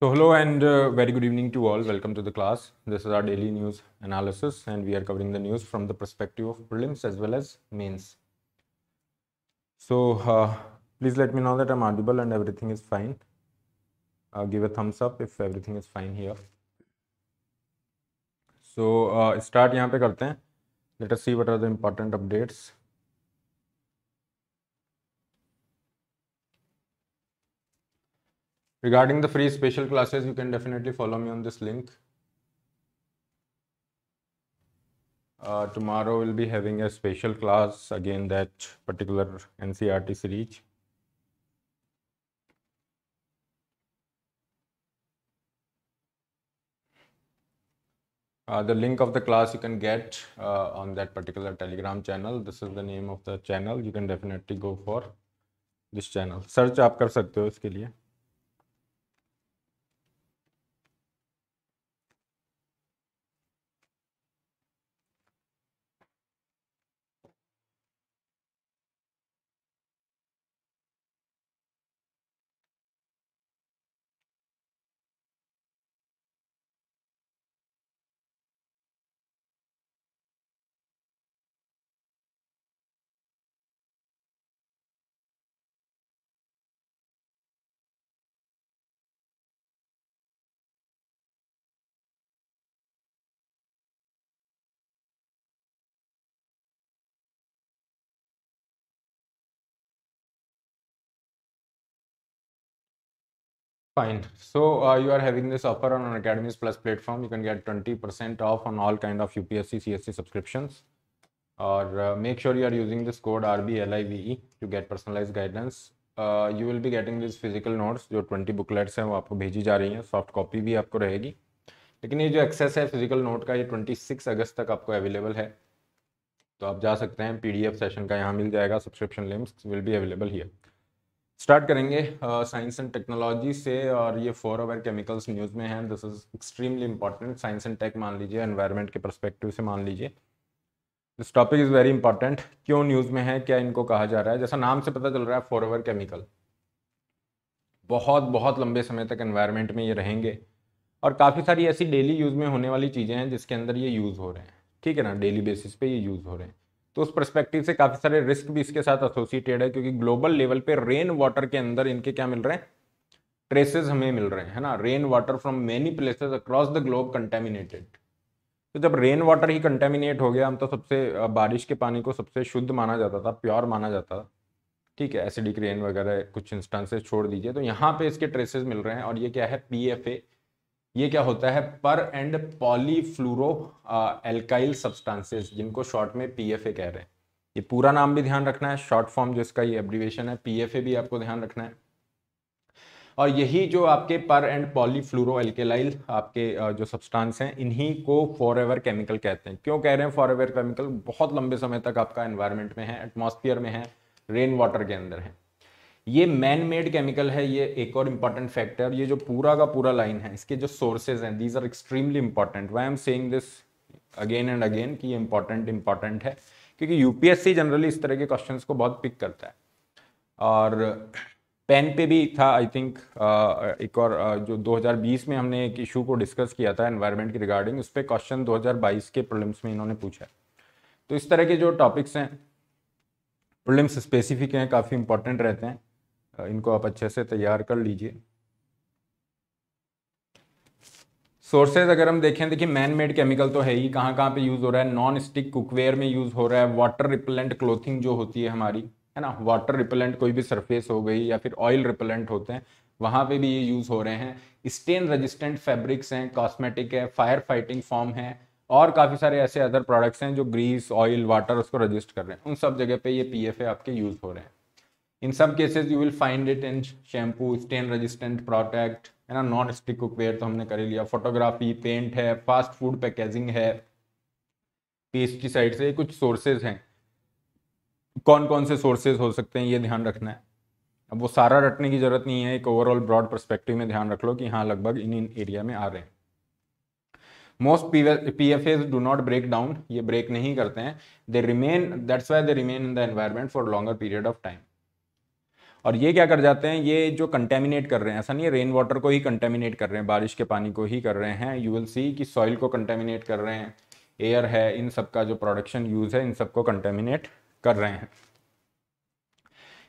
So hello and uh, very good evening to all. Welcome to the class. This is our daily news analysis and we are covering the news from the perspective of prelims as well as mains. So uh, please let me know that I'm audible and everything is fine. Uh, give a thumbs up if everything is fine here. So uh, start here. पे Let us see what are the important updates. regarding the free special classes you can definitely follow me on this link uh, tomorrow we'll be having a special class again that particular ncrt series uh, the link of the class you can get uh, on that particular telegram channel this is the name of the channel you can definitely go for this channel search aap kar sakte ho iske liye Fine. So uh, you are having this offer on Academies Plus platform. You can get 20% off on all kind of UPSC, CSC subscriptions. Or uh, make sure you are using this code RBLIVE to get personalized guidance. Uh, you will be getting these physical notes जो 20 booklets हैं वो आपको भेजी जा रही हैं soft copy भी आपको रहेगी लेकिन ये जो access है physical note का ये 26 अगस्त तक आपको available है तो आप जा सकते हैं PDF session का यहाँ मिल जाएगा subscription links will be available here start करेंगे साइंस एंड टेक्नोलॉजी से और ये फोर अवर केमिकल्स न्यूज़ में है this is extremely important science and tech मान लीजिए एनवायरनमेंट के परस्पेक्टिव से मान लीजिए this topic is very important क्यों न्यूज़ में है क्या इनको कहा जा रहा है जैसा नाम से पता चल रहा है फोर अवर केमिकल बहुत बहुत लंबे समय तक एनवायरमेंट में ये रहेंगे और काफ़ी सारी ऐसी डेली यूज़ में होने वाली चीज़ें हैं जिसके अंदर ये यूज़ हो रहे हैं ठीक है ना डेली बेसिस पे ये यूज़ हो रहे हैं तो उस परस्पेक्टिव से काफ़ी सारे रिस्क भी इसके साथ एसोसिएटेड है क्योंकि ग्लोबल लेवल पे रेन वाटर के अंदर इनके क्या मिल रहे हैं ट्रेसेस हमें मिल रहे हैं है ना rain water from many places across the globe contaminated तो जब रेन वाटर ही कंटेमिनेट हो गया हम तो सबसे बारिश के पानी को सबसे शुद्ध माना जाता था प्योर माना जाता था ठीक है एसिडिक रेन वगैरह कुछ इंस्टांसेस छोड़ दीजिए तो यहाँ पे इसके ट्रेसेस मिल रहे हैं और ये क्या है पी एफ ए ये क्या होता है per and polyfluoro alkyl substances जिनको शॉर्ट में पीएफए कह रहे हैं ये पूरा नाम भी ध्यान रखना है शॉर्ट फॉर्म जो इसका ये एब्रीवेशन है पीएफए भी आपको ध्यान रखना है और यही जो आपके पर एंड पॉलीफ्लूरो एल्केलाइल आपके जो सब्सटेंस हैं इन्हीं को फॉर एवर केमिकल कहते हैं क्यों कह रहे हैं फॉर एवर केमिकल बहुत लंबे समय तक आपका एनवायरमेंट में है एटमोस्फियर में है रेन वाटर के अंदर है ये मैन मेड केमिकल है ये एक और इम्पॉर्टेंट फैक्टर ये जो पूरा का पूरा लाइन है इसके जो सोर्सेज हैं these are extremely important why am saying this again and again कि ये इंपॉर्टेंट इंपॉर्टेंट है क्योंकि यूपीएससी जनरली इस तरह के क्वेश्चंस को बहुत पिक करता है और पेन पे भी था आई थिंक एक और जो 2020 में हमने एक इशू को डिस्कस किया था एनवायरमेंट के रिगार्डिंग उस पर क्वेश्चन 2022 के प्रॉब्लम्स में इन्होंने पूछा है तो इस तरह के जो टॉपिक्स हैं प्रॉब्लम्स स्पेसिफिक हैं काफ़ी इंपॉर्टेंट रहते हैं इनको आप अच्छे से तैयार कर लीजिए सोर्सेज अगर हम देखें देखिए मैन मेड केमिकल तो है ही कहाँ कहाँ पे यूज़ हो रहा है नॉन स्टिक कुकवेयर में यूज़ हो रहा है वाटर रिपेलेंट क्लोथिंग जो होती है हमारी है ना वाटर रिपेलेंट कोई भी सरफेस हो गई या फिर ऑयल रिपेलेंट होते हैं वहाँ पे भी ये यूज़ हो रहे हैं स्टेन रजिस्टेंट फैब्रिक्स हैं कॉस्मेटिक है फायर फाइटिंग फॉर्म है और काफ़ी सारे ऐसे अदर प्रोडक्ट्स हैं जो ग्रीस ऑयल वाटर उसको रजिस्ट कर रहे हैं उन सब जगह पे ये पी आपके यूज़ हो रहे हैं इन सब cases you will find it in shampoo stain resistant product है ना नॉन स्टिक कुकवेयर तो हमने कर लिया फोटोग्राफी पेंट है फास्ट फूड पैकेजिंग है पेस्टिसाइड से कुछ सोर्सेज हैं कौन कौन से सोर्सेज हो सकते हैं ये ध्यान रखना है अब वो सारा रटने की जरूरत नहीं है एक ओवरऑल ब्रॉड परस्पेक्टिव में ध्यान रख लो कि हाँ लगभग इन इन एरिया में आ रहे हैं most P F As do not break down ये ब्रेक नहीं करते हैं they remain that's why they remain in the environment for longer period of time और ये क्या कर जाते हैं ये जो कंटेमिनेट कर रहे हैं ऐसा नहीं है रेन वाटर को ही कंटेमिनेट कर रहे हैं बारिश के पानी को ही कर रहे हैं यू विल सी कि सॉइल को कंटेमिनेट कर रहे हैं एयर है इन सब का जो प्रोडक्शन यूज़ है इन सबको कंटेमिनेट कर रहे हैं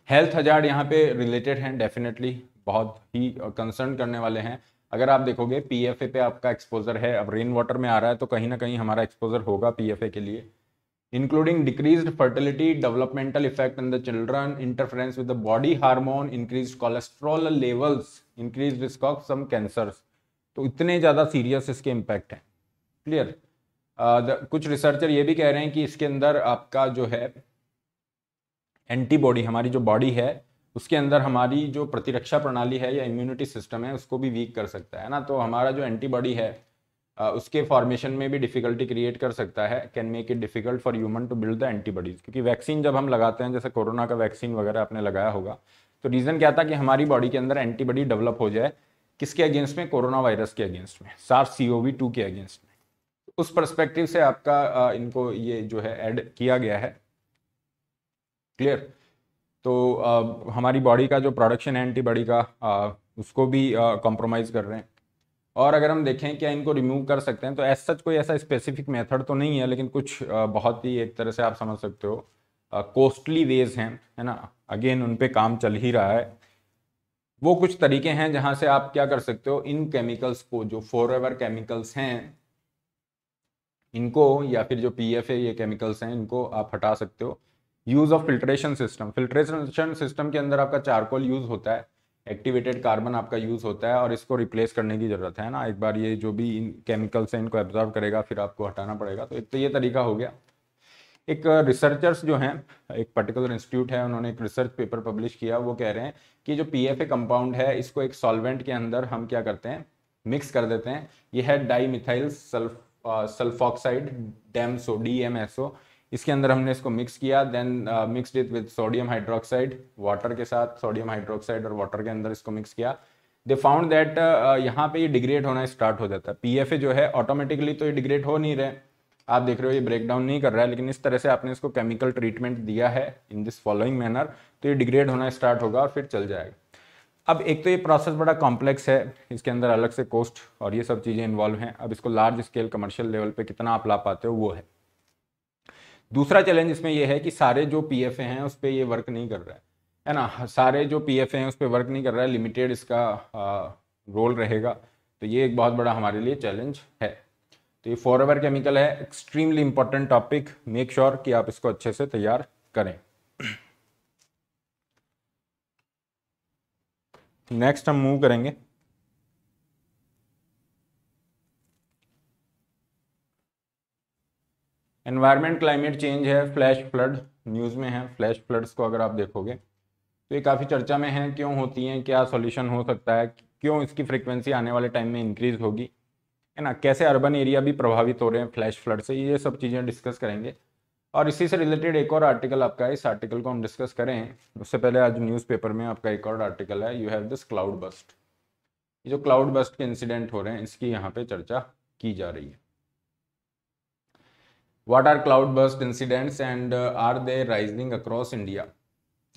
हेल्थ हजार यहाँ पे रिलेटेड हैं डेफिनेटली बहुत ही कंसर्न करने वाले हैं अगर आप देखोगे पी पे आपका एक्सपोजर है अब रेन वाटर में आ रहा है तो कहीं ना कहीं हमारा एक्सपोजर होगा पी के लिए including decreased fertility, developmental effect in the children, interference with the body hormone, increased cholesterol levels, increased risk of some cancers. तो इतने ज़्यादा सीरियस इसके इम्पैक्ट हैं क्लियर uh, कुछ रिसर्चर ये भी कह रहे हैं कि इसके अंदर आपका जो है एंटीबॉडी हमारी जो बॉडी है उसके अंदर हमारी जो प्रतिरक्षा प्रणाली है या इम्यूनिटी सिस्टम है उसको भी वीक कर सकता है ना तो हमारा जो एंटीबॉडी है उसके फॉर्मेशन में भी डिफिकल्टी क्रिएट कर सकता है can make it difficult for human to build the antibodies क्योंकि वैक्सीन जब हम लगाते हैं जैसे कोरोना का वैक्सीन वगैरह आपने लगाया होगा तो रीज़न क्या था कि हमारी बॉडी के अंदर एंटीबॉडी डेवलप हो जाए किसके अगेंस्ट में कोरोना वायरस के अगेंस्ट में SARS C O V two के अगेंस्ट में उस परस्पेक्टिव से आपका इनको ये जो है एड किया गया है क्लियर तो आ, हमारी बॉडी का जो प्रोडक्शन है एंटीबॉडी का आ, उसको भी कॉम्प्रोमाइज़ कर रहे हैं और अगर हम देखें क्या इनको रिमूव कर सकते हैं तो एज सच कोई ऐसा स्पेसिफिक मेथड तो नहीं है लेकिन कुछ बहुत ही एक तरह से आप समझ सकते हो कॉस्टली वेज हैं है ना अगेन उन पर काम चल ही रहा है वो कुछ तरीके हैं जहाँ से आप क्या कर सकते हो इन केमिकल्स को जो फॉर एवर केमिकल्स हैं इनको या फिर जो पी एफ ए ये केमिकल्स हैं इनको आप हटा सकते हो use of filtration system filtration system के अंदर आपका चारकोल यूज़ होता है एक्टिवेटेड कार्बन आपका यूज़ होता है और इसको रिप्लेस करने की ज़रूरत है ना एक बार ये जो भी इन केमिकल्स हैं इनको एब्जॉर्व करेगा फिर आपको हटाना पड़ेगा तो एक तो ये तरीका हो गया एक रिसर्चर्स जो हैं एक पर्टिकुलर इंस्टीट्यूट है उन्होंने एक रिसर्च पेपर पब्लिश किया वो कह रहे हैं कि जो पी एफ ए कंपाउंड है इसको एक सॉल्वेंट के अंदर हम क्या करते हैं मिक्स कर देते हैं यह है di methyl sulph sulphoxide DMSO D M इसके अंदर हमने इसको मिक्स किया then mixed it with sodium hydroxide water के साथ सोडियम हाइड्रोक्साइड और वाटर के अंदर इसको मिक्स किया दे फाउंड दैट यहाँ पे ये डिग्रेड होना स्टार्ट हो जाता है पी जो है ऑटोमेटिकली तो ये डिग्रेड हो नहीं रहे आप देख रहे हो ये ब्रेक डाउन नहीं कर रहा है लेकिन इस तरह से आपने इसको केमिकल ट्रीटमेंट दिया है इन दिस फॉलोइंग मैनर तो ये डिग्रेड होना स्टार्ट होगा और फिर चल जाएगा अब एक तो ये प्रोसेस बड़ा कॉम्प्लेक्स है इसके अंदर अलग से कॉस्ट और ये सब चीज़ें इन्वॉल्व हैं अब इसको लार्ज स्केल कमर्शियल लेवल पे कितना आप ला पाते हो वो है दूसरा चैलेंज इसमें यह है कि सारे जो पी एफ हैं उस पर ये वर्क नहीं कर रहा है है ना सारे जो पी एफ हैं उस पर वर्क नहीं कर रहा है लिमिटेड इसका रोल रहेगा तो ये एक बहुत बड़ा हमारे लिए चैलेंज है तो ये फॉर एवर केमिकल है extremely important topic make sure कि आप इसको अच्छे से तैयार करें नेक्स्ट हम मूव करेंगे एनवायरमेंट क्लाइमेट चेंज है फ्लैश फ्लड न्यूज़ में है फ्लैश फ्लड्स को अगर आप देखोगे तो ये काफ़ी चर्चा में है क्यों होती हैं क्या सॉल्यूशन हो सकता है क्यों इसकी फ्रिक्वेंसी आने वाले टाइम में इंक्रीज़ होगी है ना कैसे अर्बन एरिया भी प्रभावित हो रहे हैं फ्लैश फ्लड से ये सब चीज़ें डिस्कस करेंगे और इसी से रिलेटेड एक और आर्टिकल आपका इस आर्टिकल को हम डिस्कस करें उससे पहले आज पेपर में आपका एक और आर्टिकल है you have this cloud burst जो क्लाउड बस्ट के इंसिडेंट हो रहे हैं इसकी यहाँ पे चर्चा की जा रही है what are cloud burst incidents and are they rising across India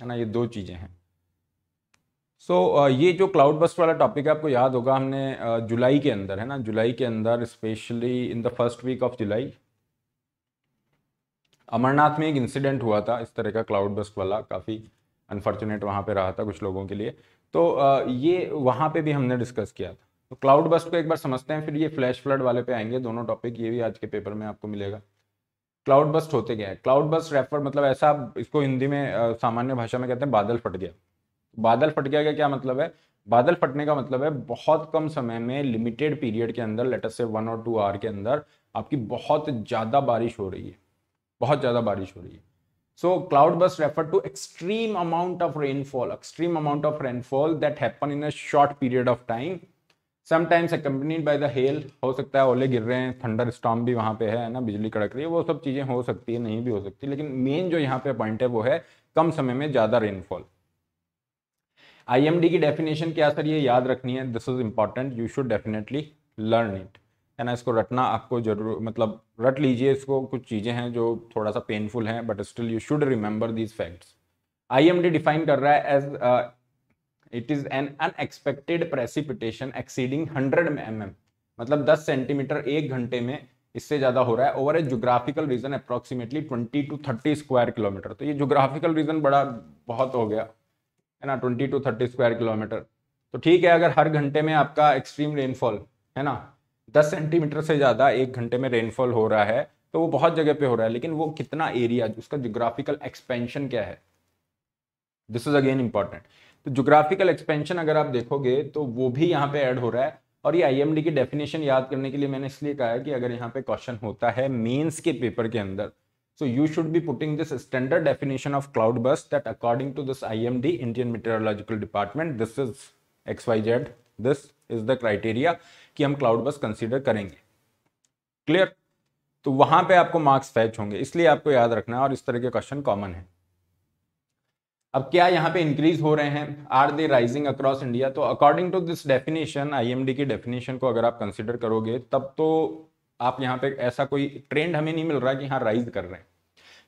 है ना ये दो चीज़ें हैं सो so, uh, ये जो क्लाउड बस्ट वाला टॉपिक है आपको याद होगा हमने uh, जुलाई के अंदर है ना जुलाई के अंदर specially in the first week of July Amarnath में एक इंसिडेंट हुआ था इस तरह का क्लाउड बस्ट वाला काफ़ी अनफॉर्चुनेट वहाँ पे रहा था कुछ लोगों के लिए तो uh, ये वहाँ पे भी हमने डिस्कस किया था तो क्लाउड बस्ट को एक बार समझते हैं फिर ये फ्लैश फ्लड वाले पे आएंगे दोनों टॉपिक ये भी आज के पेपर में आपको मिलेगा क्लाउड बस्ट होते क्या है क्लाउड बस्ट रेफर मतलब ऐसा आप इसको हिंदी में सामान्य भाषा में कहते हैं बादल फट गया बादल फट गया का क्या मतलब है बादल फटने का मतलब है बहुत कम समय में लिमिटेड पीरियड के अंदर लेटर से वन और टू आवर के अंदर आपकी बहुत ज़्यादा बारिश हो रही है बहुत ज़्यादा बारिश हो रही है so cloud burst refer to extreme amount of rainfall extreme amount of rainfall that happen in a short period of time sometimes accompanied by the hail हो सकता है ओले गिर रहे हैं थंडर स्टॉम भी वहाँ पे है ना बिजली कड़क रही है वो सब चीज़ें हो सकती है नहीं भी हो सकती लेकिन मेन जो यहाँ पे पॉइंट है वो है कम समय में ज़्यादा रेनफॉल आईएमडी की डेफिनेशन क्या सर ये याद रखनी है this is important you should definitely learn it है ना इसको रटना आपको जरूर मतलब रट लीजिए इसको कुछ चीज़ें हैं जो थोड़ा सा पेनफुल हैं but still you should remember these facts D define कर रहा है as it is an unexpected precipitation exceeding hundred M M मतलब दस सेंटीमीटर एक घंटे में इससे ज्यादा हो रहा है over a geographical region approximately twenty to thirty square kilometre तो ये जोग्राफिकल रीजन बड़ा बहुत हो गया है ना twenty to thirty square kilometre तो ठीक है अगर हर घंटे में आपका एक्सट्रीम रेनफॉल है ना दस सेंटीमीटर से ज़्यादा एक घंटे में रेनफॉल हो रहा है तो वो बहुत जगह पे हो रहा है लेकिन वो कितना एरिया उसका जोग्राफिकल एक्सपेंशन क्या है दिस इज अगेन इंपॉर्टेंट तो जोग्राफिकल एक्सपेंशन अगर आप देखोगे तो वो भी यहाँ पे ऐड हो रहा है और ये आईएमडी की डेफिनेशन याद करने के लिए मैंने इसलिए कहा है कि अगर यहाँ पे क्वेश्चन होता है मेंस के पेपर के अंदर so you should be putting this standard definition of cloud burst that according to this IMD Indian meteorological department this is X Y Z this is the criteria कि हम cloud बस consider करेंगे clear तो वहां पे आपको marks fetch होंगे इसलिए आपको याद रखना है और इस तरह के क्वेश्चन कॉमन है अब क्या यहाँ पे इंक्रीज हो रहे हैं are they rising across India तो according to this definition IMD की डेफिनेशन को अगर आप कंसिडर करोगे तब तो आप यहाँ पे ऐसा कोई ट्रेंड हमें नहीं मिल रहा कि हाँ राइज कर रहे हैं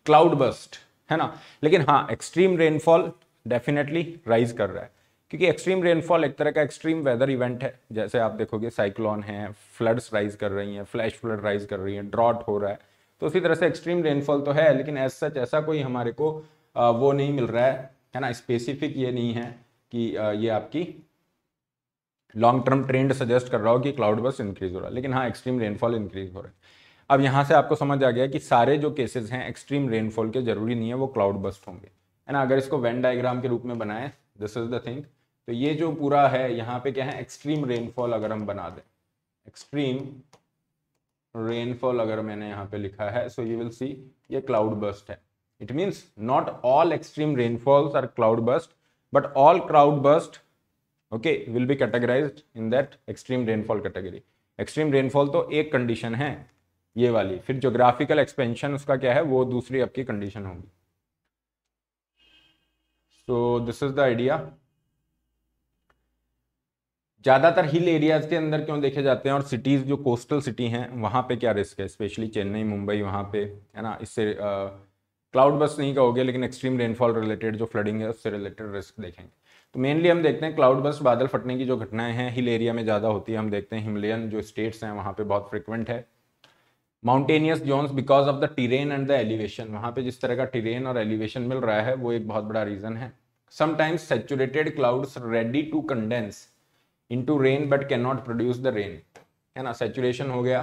क्लाउड बस्ट है ना लेकिन हाँ एक्सट्रीम रेनफॉल डेफिनेटली राइज कर रहा है क्योंकि एक्सट्रीम रेनफॉल एक तरह का एक्सट्रीम वेदर इवेंट है जैसे आप देखोगे साइक्लोन है फ्लड्स राइज कर रही हैं फ्लैश फ्लड राइज कर रही है ड्रॉट हो रहा है तो उसी तरह से एक्सट्रीम रेनफॉल तो है लेकिन एज सच ऐसा कोई हमारे को वो नहीं मिल रहा है है ना स्पेसिफिक ये नहीं है कि ये आपकी लॉन्ग टर्म ट्रेंड सजेस्ट कर रहा हो कि क्लाउड बस इंक्रीज हो रहा है लेकिन हाँ एक्सट्रीम रेनफॉल इंक्रीज हो रहा है अब यहाँ से आपको समझ आ गया कि सारे जो केसेस हैं एक्सट्रीम रेनफॉल के जरूरी नहीं है वो क्लाउड बस्ट होंगे है ना अगर इसको वेन डायग्राम के रूप में बनाए दिस इज द थिंग तो ये जो पूरा है यहाँ पे क्या है एक्सट्रीम रेनफॉल अगर हम बना दें एक्सट्रीम रेनफॉल अगर मैंने यहाँ पे लिखा है सो यू विल सी ये क्लाउड बस्ट है It means not all extreme rainfalls are cloud burst but all cloud burst okay, will be categorized in that extreme rainfall category. extreme rainfall to ek condition hai ye wali fir geographical expansion uska kya hai wo dusri आपकी condition hogi so this is the idea ज़्यादातर हिल areas के अंदर क्यों देखे जाते हैं और cities जो कोस्टल सिटी हैं वहाँ पे क्या रिस्क है स्पेशली चेन्नई मुंबई वहाँ पे है ना इससे आ, क्लाउड बस नहीं कहोगे लेकिन एक्सट्रीम रेनफॉल रिलेटेड जो फ्लडिंग है उससे रिलेटेड रिस्क देखेंगे तो मेनली हम देखते हैं क्लाउड बस बादल फटने की जो घटनाएं हैं हिल एरिया में ज़्यादा होती है हम देखते हैं हिमलियन जो स्टेट्स हैं वहाँ पे बहुत फ्रिक्वेंट है mountainous zones because of the terrain and the elevation वहाँ पे जिस तरह का टीरेन और एलिवेशन मिल रहा है वो एक बहुत बड़ा रीज़न है sometimes saturated clouds ready to condense into rain but can not produce the rain है ना सेचुरेशन हो गया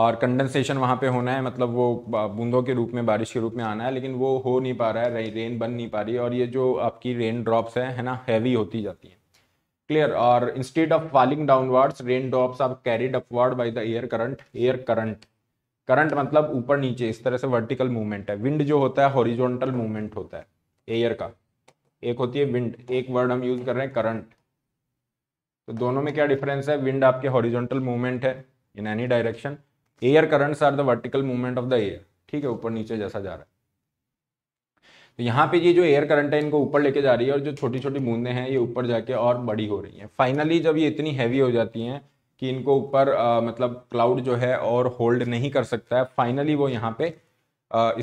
और कंडेंसेशन वहाँ पे होना है मतलब वो बूंदों के रूप में बारिश के रूप में आना है लेकिन वो हो नहीं पा रहा है रेन बन नहीं पा रही और ये जो आपकी रेन ड्रॉप्स है है ना हैवी होती जाती है क्लियर और instead of falling downwards rain drops are carried upward by the air current air current current मतलब ऊपर नीचे इस तरह से वर्टिकल मूवमेंट है विंड जो होता है हॉरिजोनटल मूवमेंट होता है एयर का एक होती है विंड एक वर्ड हम यूज कर रहे हैं करंट तो दोनों में क्या डिफरेंस है विंड आपके हॉरिजोनटल मूवमेंट है in any direction air currents are the vertical movement of the air ठीक है ऊपर नीचे जैसा जा रहा है तो यहाँ पे ये जो एयर करंट है इनको ऊपर लेके जा रही है और जो छोटी छोटी बूंदें हैं ये ऊपर जाके और बड़ी हो रही हैं फाइनली जब ये इतनी हैवी हो जाती हैं कि इनको ऊपर मतलब क्लाउड जो है और होल्ड नहीं कर सकता है फाइनली वो यहाँ पे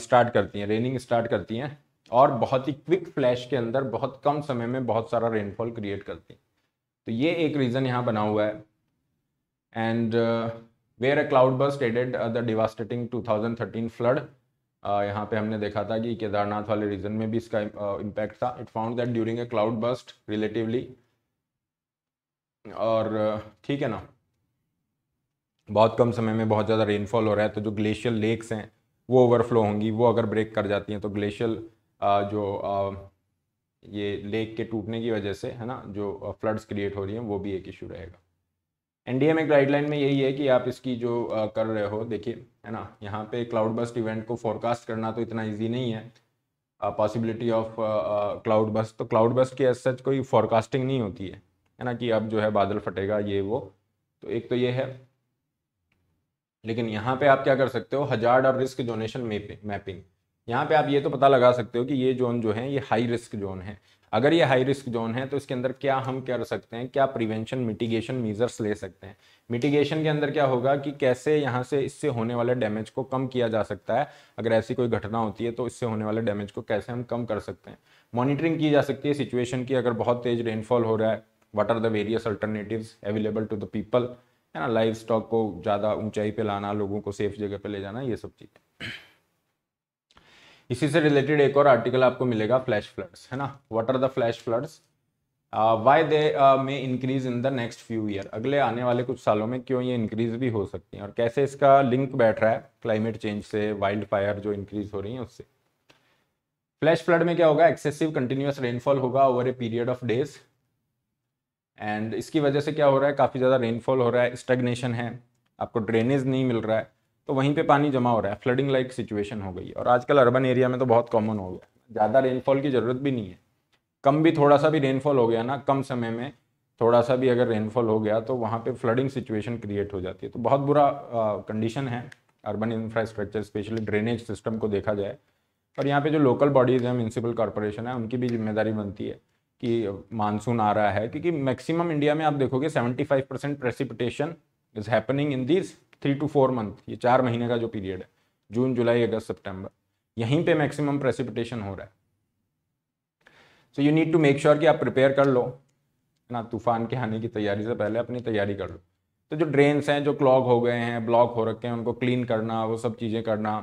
स्टार्ट करती हैं रेनिंग स्टार्ट करती हैं और बहुत ही क्विक फ्लैश के अंदर बहुत कम समय में बहुत सारा रेनफॉल क्रिएट करती हैं तो ये एक रीज़न यहाँ बना हुआ है and uh, where a cloud burst added the devastating 2013 flood यहाँ पे हमने देखा था कि केदारनाथ वाले रीजन में भी इसका इम्पैक्ट uh, था it found that during a cloud burst relatively और uh, ठीक है ना बहुत कम समय में बहुत ज़्यादा रेनफॉल हो रहा है तो जो ग्लेशियल लेक्स हैं वो ओवरफ्लो होंगी वो अगर ब्रेक कर जाती हैं तो ग्लेशियल uh, जो ये लेक के टूटने की वजह से है ना जो फ्लड्स क्रिएट हो रही हैं वो भी एक इशू रहेगा एनडीएमए गाइडलाइन में यही है कि आप इसकी जो आ, कर रहे हो देखिए है ना यहाँ पे क्लाउड बस्ट इवेंट को फोरकास्ट करना तो इतना इजी नहीं है पॉसिबिलिटी ऑफ क्लाउड बस्ट तो क्लाउड बस्ट की एज सच कोई फॉरकास्टिंग नहीं होती है है ना कि अब जो है बादल फटेगा ये वो तो एक तो ये है लेकिन यहाँ पे आप क्या कर सकते हो हजार्ड और रिस्क जोनेशन मैपिंग यहाँ पे आप ये तो पता लगा सकते हो कि ये जोन जो है ये हाई रिस्क जोन है अगर ये हाई रिस्क जोन है तो इसके अंदर क्या हम कर सकते हैं क्या प्रिवेंशन मिटिगेशन मीजर्स ले सकते हैं मिटिगेशन के अंदर क्या होगा कि कैसे यहाँ से इससे होने वाले डैमेज को कम किया जा सकता है अगर ऐसी कोई घटना होती है तो इससे होने वाले डैमेज को कैसे हम कम कर सकते हैं मॉनिटरिंग की जा सकती है सिचुएशन की अगर बहुत तेज रेनफॉल हो रहा है what are the various alternative available to the people है ना लाइफ स्टॉक को ज़्यादा ऊंचाई पे लाना लोगों को सेफ जगह पे ले जाना ये सब चीज़ें इसी से रिलेटेड एक और आर्टिकल आपको मिलेगा फ्लैश फ्लड्स है ना what are the flash floods why they may increase in the next few year अगले आने वाले कुछ सालों में क्यों ये इंक्रीज भी हो सकती हैं और कैसे इसका लिंक बैठ रहा है क्लाइमेट चेंज से वाइल्ड फायर जो इंक्रीज हो रही है उससे फ्लैश फ्लड में क्या होगा एक्सेसिव कंटिन्यूस रेनफॉल होगा over a period of days and इसकी वजह से क्या हो रहा है काफ़ी ज़्यादा रेनफॉल हो रहा है स्टेग्नेशन है आपको ड्रेनेज नहीं मिल रहा है तो वहीं पे पानी जमा हो रहा है फ्लडिंग लाइक सिचुएशन हो गई है और आजकल अर्बन एरिया में तो बहुत कॉमन हो गया ज़्यादा रेनफॉल की ज़रूरत भी नहीं है कम भी थोड़ा सा भी रेनफॉल हो गया ना कम समय में थोड़ा सा भी अगर रेनफॉल हो गया तो वहाँ पर फ्लडिंग सिचुएशन क्रिएट हो जाती है तो बहुत बुरा कंडीशन है urban infrastructure specially drainage system को देखा जाए और यहाँ पे जो लोकल बॉडीज़ हैं म्यूनसिपल कॉरपोरेशन है उनकी भी जिम्मेदारी बनती है कि मानसून आ रहा है क्योंकि मैक्सिमम इंडिया में आप देखोगे 75 percent precipitation is happening in this three to four month ये चार महीने का जो पीरियड है जून जुलाई अगस्त सितंबर यहीं पे मैक्सिमम प्रेसिपिटेशन हो रहा है so you need to make sure कि आप प्रिपेयर कर लो है ना तूफान के आने की तैयारी से पहले अपनी तैयारी कर लो तो जो ड्रेन्स हैं जो क्लॉग हो गए हैं ब्लॉक हो रखे हैं उनको क्लीन करना वो सब चीज़ें करना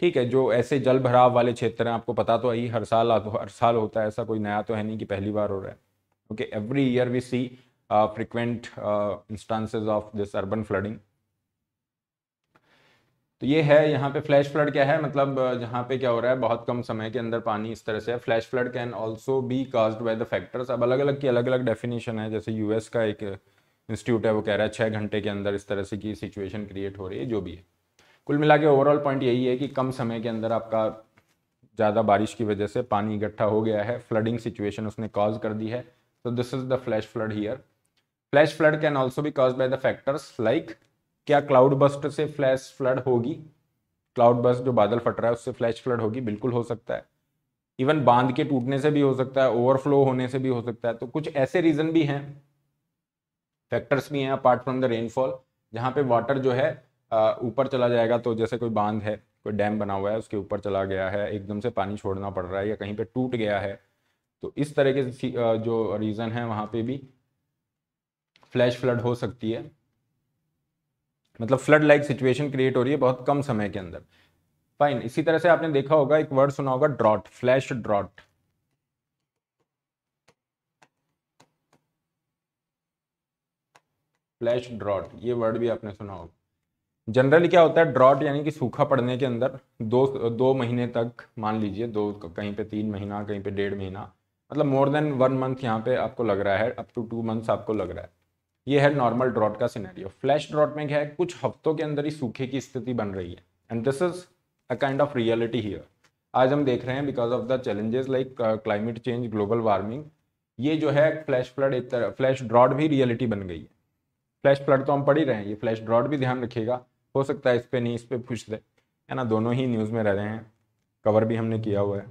ठीक है जो ऐसे जल भराव वाले क्षेत्र हैं आपको पता तो है हर साल हर साल होता है ऐसा कोई नया तो है नहीं कि पहली बार हो रहा है okay every year we see frequent instances of this urban flooding तो ये है यहाँ पे फ्लैश फ्लड क्या है मतलब जहाँ पे क्या हो रहा है बहुत कम समय के अंदर पानी इस तरह से है flash flood can also be caused by the factors अब अलग अलग की अलग अलग डेफिनेशन है जैसे यूएस का एक इंस्टीट्यूट है वो कह रहा है छः घंटे के अंदर इस तरह से की सिचुएशन क्रिएट हो रही है जो भी है कुल मिला के ओवरऑल पॉइंट यही है कि कम समय के अंदर आपका ज़्यादा बारिश की वजह से पानी इकट्ठा हो गया है फ्लडिंग सिचुएशन उसने कॉज कर दी है तो this is the flash flood here flash flood can also be cause by the factors like क्या क्लाउड बस्ट से फ्लैश फ्लड होगी क्लाउड बस्ट जो बादल फट रहा है उससे फ्लैश फ्लड होगी बिल्कुल हो सकता है इवन बांध के टूटने से भी हो सकता है ओवरफ्लो होने से भी हो सकता है तो कुछ ऐसे रीजन भी हैं फैक्टर्स भी हैं अपार्ट फ्रॉम द रेनफॉल जहाँ पे वाटर जो है ऊपर चला जाएगा तो जैसे कोई बांध है कोई डैम बना हुआ है उसके ऊपर चला गया है एकदम से पानी छोड़ना पड़ रहा है या कहीं पे टूट गया है तो इस तरह के जो रीज़न है वहां पे भी फ्लैश फ्लड हो सकती है मतलब फ्लड लाइक सिचुएशन क्रिएट हो रही है बहुत कम समय के अंदर फाइन इसी तरह से आपने देखा होगा एक वर्ड सुना होगा drought flash drought flash drought ये वर्ड भी आपने सुना होगा जनरली क्या होता है ड्रॉट यानी कि सूखा पड़ने के अंदर दो दो महीने तक मान लीजिए दो कहीं पे तीन महीना कहीं पे डेढ़ महीना मतलब मोर देन वन मंथ यहाँ पे आपको लग रहा है अप टू टू मंथ्स आपको लग रहा है ये है नॉर्मल ड्रॉट का सिनेरियो फ्लैश ड्रॉट में क्या है कुछ हफ्तों के अंदर ही सूखे की स्थिति बन रही है and this is a kind of reality here आज हम देख रहे हैं because of the challenges like climate change global warming ये जो है फ्लैश फ्लड एक तरह फ्लैश ड्रॉट भी रियलिटी बन गई है फ्लैश फ्लड तो हम पढ़ ही रहे हैं ये फ्लैश ड्रॉट भी ध्यान रखिएगा हो सकता है इस पर नहीं इस पर पूछ दे है ना दोनों ही न्यूज़ में रह रहे हैं कवर भी हमने किया हुआ है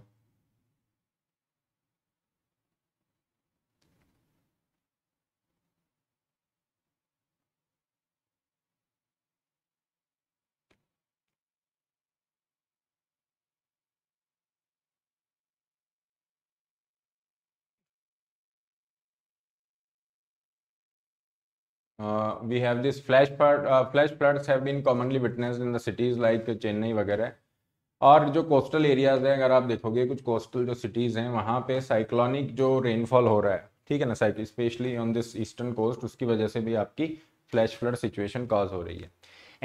Uh, we have this flash flash Uh, flash floods have been commonly witnessed in the cities like Chennai वगैरह और जो कोस्टल एरियाज हैं अगर आप देखोगे कुछ कोस्टल जो सिटीज़ हैं वहाँ पे साइक्लोनिक जो रेनफॉल हो रहा है ठीक है ना cycle specially on this eastern coast उसकी वजह से भी आपकी फ्लैश फ्लड सिचुएशन कॉज हो रही है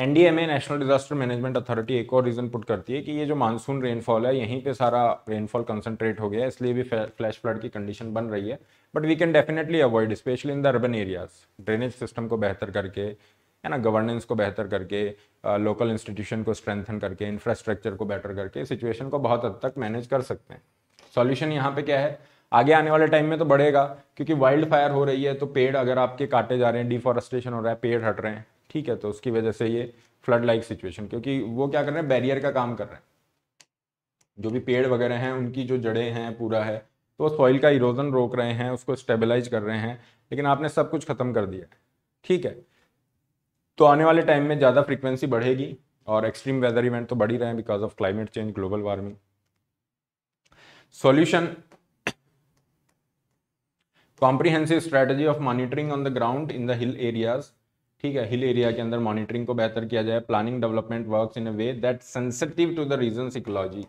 NDMA national disaster management authority एक और रीज़न पुट करती है कि ये जो मानसून रेनफॉल है यहीं पे सारा रेनफॉल कंसनट्रेट हो गया है इसलिए भी फ्लैश फ्लड की कंडीशन बन रही है but we can definitely avoid specially in the urban areas drainage system को बेहतर करके है ना गवर्नेंस को बेहतर करके लोकल इंस्टीट्यूशन को स्ट्रेंथन करके इंफ्रास्ट्रक्चर को बेटर करके सिचुएशन को बहुत हद तक मैनेज कर सकते हैं सॉल्यूशन यहाँ पे क्या है आगे आने वाले टाइम में तो बढ़ेगा क्योंकि वाइल्ड फायर हो रही है तो पेड़ अगर आपके काटे जा रहे हैं डिफॉरेस्टेशन हो रहा है पेड़ हट रहे हैं ठीक है तो उसकी वजह से ये फ्लड लाइक सिचुएशन क्योंकि वो क्या कर रहे हैं बैरियर का काम कर रहे हैं जो भी पेड़ वगैरह हैं उनकी जो जड़ें हैं पूरा है तो सॉइल का इरोजन रोक रहे हैं उसको स्टेबलाइज कर रहे हैं लेकिन आपने सब कुछ ख़त्म कर दिया ठीक है तो आने वाले टाइम में ज़्यादा फ्रिक्वेंसी बढ़ेगी और एक्सट्रीम वेदर इवेंट तो बढ़ ही रहे हैं because of climate change global warming solution comprehensive strategy of monitoring on the ground in the hill areas ठीक है हिल एरिया के अंदर मॉनिटरिंग को बेहतर किया जाए planning development works in a way that sensitive to the region ecology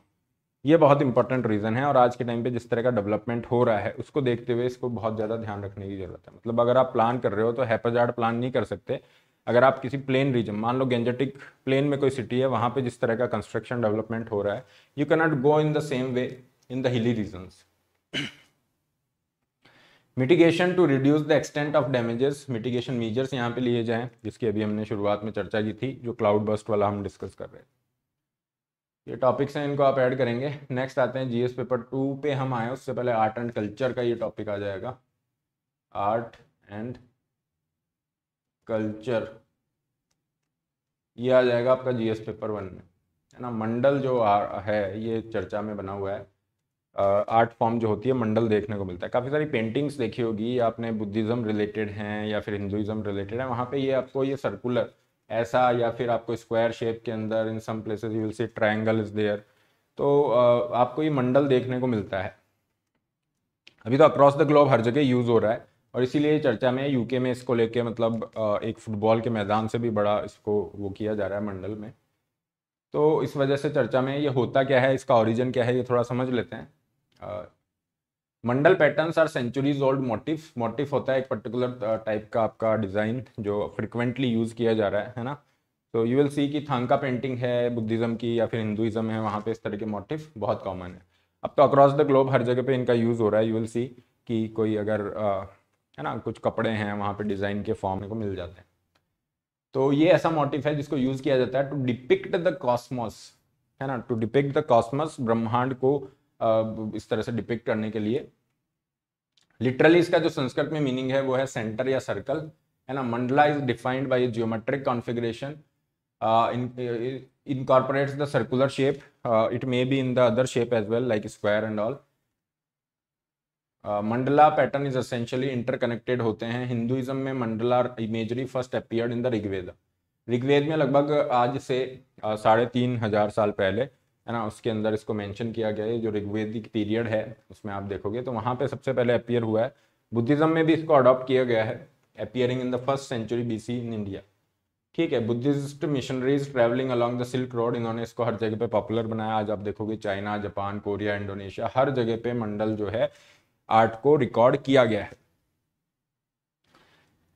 ये बहुत इंपॉर्टेंट रीज़न है और आज के टाइम पे जिस तरह का डेवलपमेंट हो रहा है उसको देखते हुए इसको बहुत ज़्यादा ध्यान रखने की ज़रूरत है मतलब अगर आप प्लान कर रहे हो तो हैपाजार्ड प्लान नहीं कर सकते अगर आप किसी प्लेन रीजन मान लो गेंजेटिक प्लेन में कोई सिटी है वहाँ पे जिस तरह का कंस्ट्रक्शन डेवलपमेंट हो रहा है you cannot go in the same way in the hilly regions mitigation to reduce the extent of damages mitigation measures यहाँ पे लिए जाएं जिसकी अभी हमने शुरुआत में चर्चा की थी जो क्लाउड बस्ट वाला हम डिस्कस कर रहे हैं ये टॉपिक्स हैं इनको आप ऐड करेंगे नेक्स्ट आते हैं जीएस पेपर टू पे हम आए उससे पहले आर्ट एंड कल्चर का ये टॉपिक आ जाएगा आर्ट एंड कल्चर ये आ जाएगा आपका जीएस पेपर वन में है ना मंडल जो है ये चर्चा में बना हुआ है आर्ट फॉर्म जो होती है मंडल देखने को मिलता है काफ़ी सारी पेंटिंग्स देखी होगी आपने बुद्धिज़्म रिलेटेड हैं या फिर हिंदुज़म रिलेटेड है वहाँ पे ये आपको ये सर्कुलर ऐसा या फिर आपको स्क्वायर शेप के अंदर in some places you will see triangle is there तो आपको ये मंडल देखने को मिलता है अभी तो अक्रॉस द ग्लोब हर जगह यूज़ हो रहा है और इसीलिए चर्चा में यूके में इसको लेके मतलब एक फुटबॉल के मैदान से भी बड़ा इसको वो किया जा रहा है मंडल में तो इस वजह से चर्चा में ये होता क्या है इसका ओरिजिन क्या है ये थोड़ा समझ लेते हैं mandala patterns are centuries old motive motive होता है एक पर्टिकुलर टाइप का आपका डिज़ाइन जो फ्रिक्वेंटली यूज़ किया जा रहा है है ना तो यू विल सी कि थांका पेंटिंग है बुद्धिज़्म की या फिर हिंदुज़म है वहाँ पे इस तरह के मोटिव बहुत कॉमन है अब तो अक्रॉस द ग्लोब हर जगह पे इनका यूज़ हो रहा है यू विल सी कि कोई अगर आ, है ना कुछ कपड़े हैं वहाँ पे डिज़ाइन के फॉर्म को मिल जाते हैं तो ये ऐसा मोटिव है जिसको यूज़ किया जाता है टू डिपिक्ट द कॉस्मॉस है ना टू डिपिक्ट द कॉस्मॉस ब्रह्मांड को इस तरह से डिपिक्ट करने के लिए लिटरली इसका जो संस्कृत में मीनिंग है वो है सेंटर या सर्कल है ना mandala is defined by geometric configuration incorporates the circular shape it may be in the other shape as well like square and all mandala pattern is essentially interconnected होते हैं हिंदुइज्म में mandala imagery first appeared in the Rigveda Rigveda में लगभग आज से uh, साढ़े तीन हजार साल पहले है ना उसके अंदर इसको मेंशन किया गया है जो ऋग्वेदिक पीरियड है उसमें आप देखोगे तो वहाँ पे सबसे पहले अपियर हुआ है बुद्धिज्म में भी इसको अडॉप्ट किया गया है appearing in the first century C in India ठीक है Buddhist missionaries travelling along the Silk Road इन्होंने इसको हर जगह पे पॉपुलर बनाया आज आप देखोगे चाइना जापान कोरिया इंडोनेशिया हर जगह पे मंडल जो है आर्ट को रिकॉर्ड किया गया है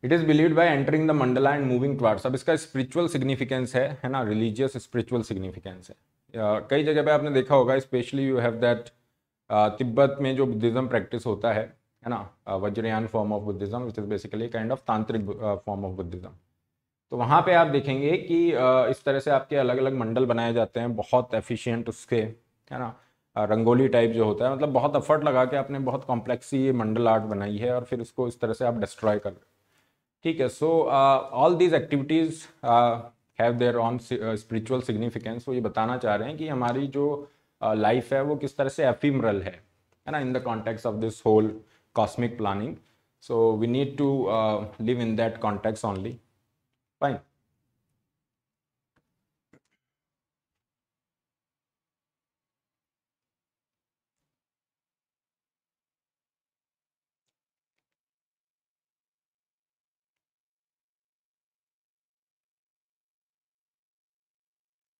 it is believe by entering the mandala and moving towards अब इसका स्पिरिचुअल सिग्निफिकेंस है है ना रिलीजियस स्पिरिचुअल सिग्निफिकेंस है कई जगह पे आपने देखा होगा specially you have that Tibet में जो बुद्धिज़्म प्रैक्टिस होता है है ना Vajrayana form of Buddhism which is basically kind of tantric form of Buddhism तो वहाँ पे आप देखेंगे कि uh, इस तरह से आपके अलग अलग मंडल बनाए जाते हैं बहुत एफिशिएंट उसके है ना रंगोली टाइप जो होता है मतलब बहुत एफर्ट लगा के आपने बहुत कॉम्प्लेक्स ये मंडल आर्ट बनाई है और फिर उसको इस तरह से आप डिस्ट्रॉय कर ठीक है so all these activities have their own spiritual significance वो ये बताना चाह रहे हैं कि हमारी जो लाइफ uh, है वो किस तरह से एफिमरल है है ना in the context of this whole cosmic planning so we need to live in that context only fine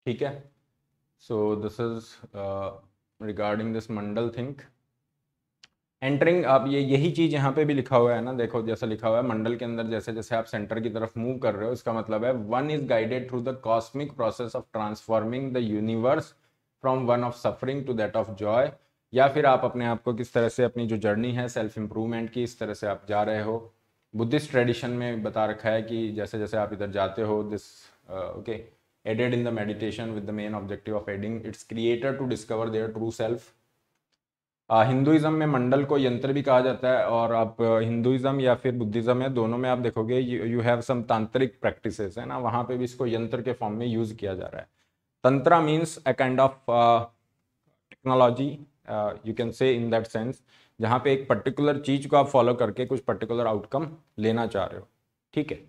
ठीक है so this is regarding this mandala think entering आप ये यही चीज़ यहाँ पे भी लिखा हुआ है ना देखो जैसा लिखा हुआ है मंडल के अंदर जैसे जैसे आप सेंटर की तरफ मूव कर रहे हो इसका मतलब है one is guided through the cosmic process of transforming the universe from one of suffering to that of joy या फिर आप अपने आप को किस तरह से अपनी जो जर्नी है सेल्फ इम्प्रूवमेंट की इस तरह से आप जा रहे हो बुद्धिस्ट ट्रेडिशन में बता रखा है कि जैसे जैसे आप इधर जाते हो this okay uh, okay, added in the meditation with the main objective of aiding its creator to discover their true self Hinduism uh, में मंडल को यंत्र भी कहा जाता है और आप हिंदुइज्म uh, या फिर बुद्धिज्म है दोनों में आप देखोगे यू हैव सम तांत्रिक प्रैक्टिसेस है ना वहां पे भी इसको यंत्र के फॉर्म में यूज किया जा रहा है tantra means a kind of technology you can say in that sense जहाँ पे एक पर्टिकुलर चीज को आप फॉलो करके कुछ पर्टिकुलर आउटकम लेना चाह रहे हो ठीक है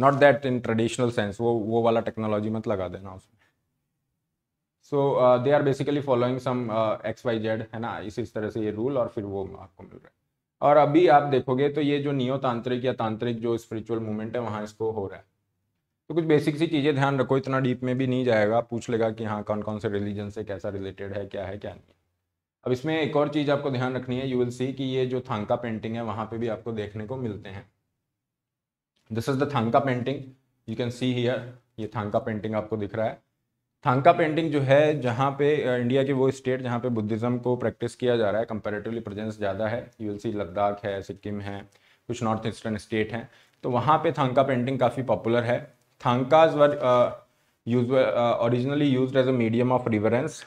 not that in traditional sense वो वो वाला टेक्नोलॉजी मत लगा देना उसमें so they are basically following some X Y Z है ना इसी तरह से ये रूल और फिर वो आपको मिल रहा है और अभी आप देखोगे तो ये जो नियो तांत्रिक या तांत्रिक जो स्पिरिचुअल मूवमेंट है वहाँ इसको हो रहा है तो कुछ बेसिक सी चीज़ें ध्यान रखो इतना डीप में भी नहीं जाएगा पूछ लेगा कि हाँ कौन कौन से रिलीजन से कैसा रिलेटेड है क्या है क्या नहीं अब इसमें एक और चीज़ आपको ध्यान रखनी है यू विल सी कि ये जो थांका पेंटिंग है वहाँ पे भी आपको देखने को मिलते हैं this is the thangka painting you can see here ये थांका पेंटिंग आपको दिख रहा है थांका पेंटिंग जो है जहाँ पे इंडिया के वो स्टेट जहाँ पे बुद्धिज़्म को प्रैक्टिस किया जा रहा है कंपेरेटिवली प्रेजेंस ज़्यादा है यू विल सी लद्दाख है सिक्किम है कुछ नॉर्थ ईस्टर्न स्टेट हैं तो वहाँ पे थांका पेंटिंग काफ़ी पॉपुलर है thangkas were use originally use as a medium of reverence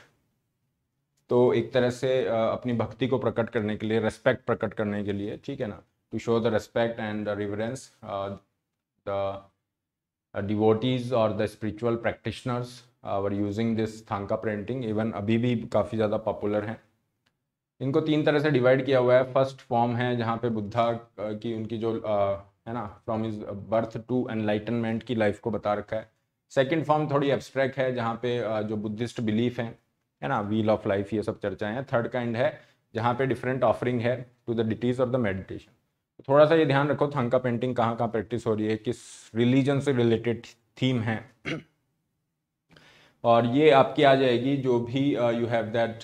तो एक तरह से uh, अपनी भक्ति को प्रकट करने के लिए रेस्पेक्ट प्रकट करने के लिए ठीक है ना to show the respect and reverence the uh, devotees और the spiritual practitioners uh, were using this thanka printing even अभी भी काफ़ी ज़्यादा popular हैं इनको तीन तरह से डिवाइड किया हुआ है फर्स्ट फॉर्म है जहाँ पे बुद्धा की उनकी जो है ना from his birth to enlightenment की लाइफ को बता रखा है सेकंड फॉर्म थोड़ी एब्स्ट्रैक्ट है जहाँ पे जो बुद्धिस्ट बिलीफ है है ना व्हील ऑफ लाइफ ये सब चर्चाएं हैं थर्ड काइंड है जहाँ पे डिफरेंट ऑफरिंग है to the deities of the meditation थोड़ा सा ये ध्यान रखो थंका पेंटिंग कहाँ कहाँ प्रैक्टिस हो रही है किस रिलीजन से रिलेटेड थीम है और ये आपकी आ जाएगी जो भी you have that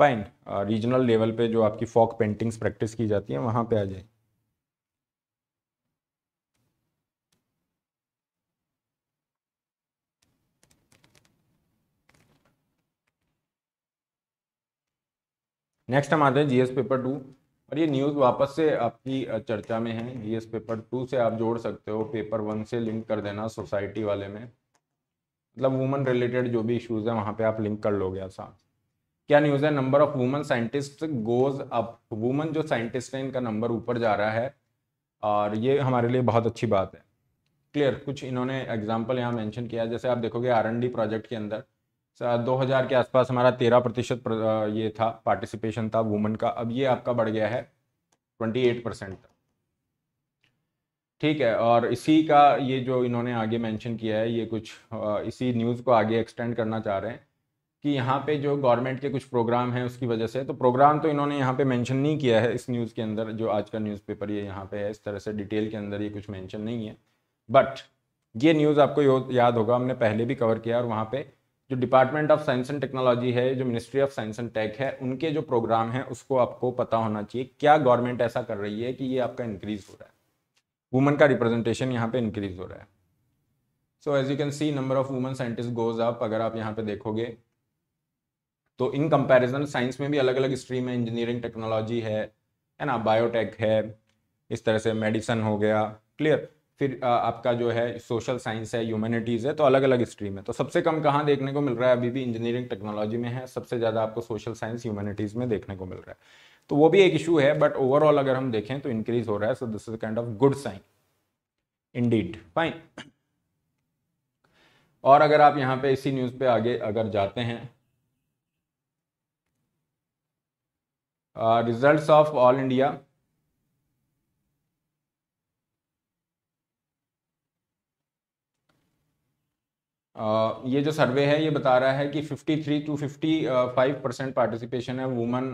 fine regional level पे जो आपकी फॉक पेंटिंग्स प्रैक्टिस की जाती है वहाँ पे आ जाएगी नेक्स्ट हम आते हैं जीएस पेपर टू और ये न्यूज़ वापस से आपकी चर्चा में है जीएस पेपर टू से आप जोड़ सकते हो पेपर वन से लिंक कर देना सोसाइटी वाले में मतलब वुमेन रिलेटेड जो भी इश्यूज है वहाँ पे आप लिंक कर लोगे आसान क्या न्यूज़ है number of women scientist goes up women जो साइंटिस्ट है इनका नंबर ऊपर जा रहा है और ये हमारे लिए बहुत अच्छी बात है क्लियर कुछ इन्होंने एग्जाम्पल यहाँ मैंशन किया जैसे आप देखोगे आर प्रोजेक्ट के अंदर 2000 के आसपास हमारा 13 प्रतिशत ये था पार्टिसिपेशन था वुमेन का अब ये आपका बढ़ गया है 28 परसेंट ठीक है और इसी का ये जो इन्होंने आगे मेंशन किया है ये कुछ इसी न्यूज़ को आगे एक्सटेंड करना चाह रहे हैं कि यहाँ पे जो गवर्नमेंट के कुछ प्रोग्राम हैं उसकी वजह से तो प्रोग्राम तो इन्होंने यहाँ पे मेंशन नहीं किया है इस न्यूज़ के अंदर जो आज का न्यूज़पेपर ये यहाँ पे है इस तरह से डिटेल के अंदर ये कुछ मेंशन नहीं है बट ये न्यूज़ आपको याद होगा हमने पहले भी कवर किया और वहाँ पे जो department of science and technology है जो ministry of science and tech है उनके जो प्रोग्राम है उसको आपको पता होना चाहिए क्या गवर्नमेंट ऐसा कर रही है कि ये आपका इंक्रीज हो रहा है वुमन का रिप्रेजेंटेशन यहाँ पे इंक्रीज हो रहा है so as you can see number of woman scientist goes up अगर आप यहाँ पे देखोगे तो इन कंपैरिजन साइंस में भी अलग अलग स्ट्रीम है इंजीनियरिंग टेक्नोलॉजी है है ना बायोटेक है इस तरह से मेडिसन हो गया क्लियर फिर आपका जो है सोशल साइंस है ह्यूमैनिटीज़ है तो अलग अलग स्ट्रीम है तो सबसे कम कहाँ देखने को मिल रहा है अभी भी इंजीनियरिंग टेक्नोलॉजी में है सबसे ज़्यादा आपको सोशल साइंस ह्यूमैनिटीज़ में देखने को मिल रहा है तो वो भी एक इशू है बट ओवरऑल अगर हम देखें तो इंक्रीज हो रहा है so this is kind of good sign indeed fine और अगर आप यहाँ पे इसी न्यूज़ पे आगे अगर जाते हैं रिजल्ट्स ऑफ ऑल इंडिया ये जो सर्वे है ये बता रहा है कि 53 to fifty five percent participation है women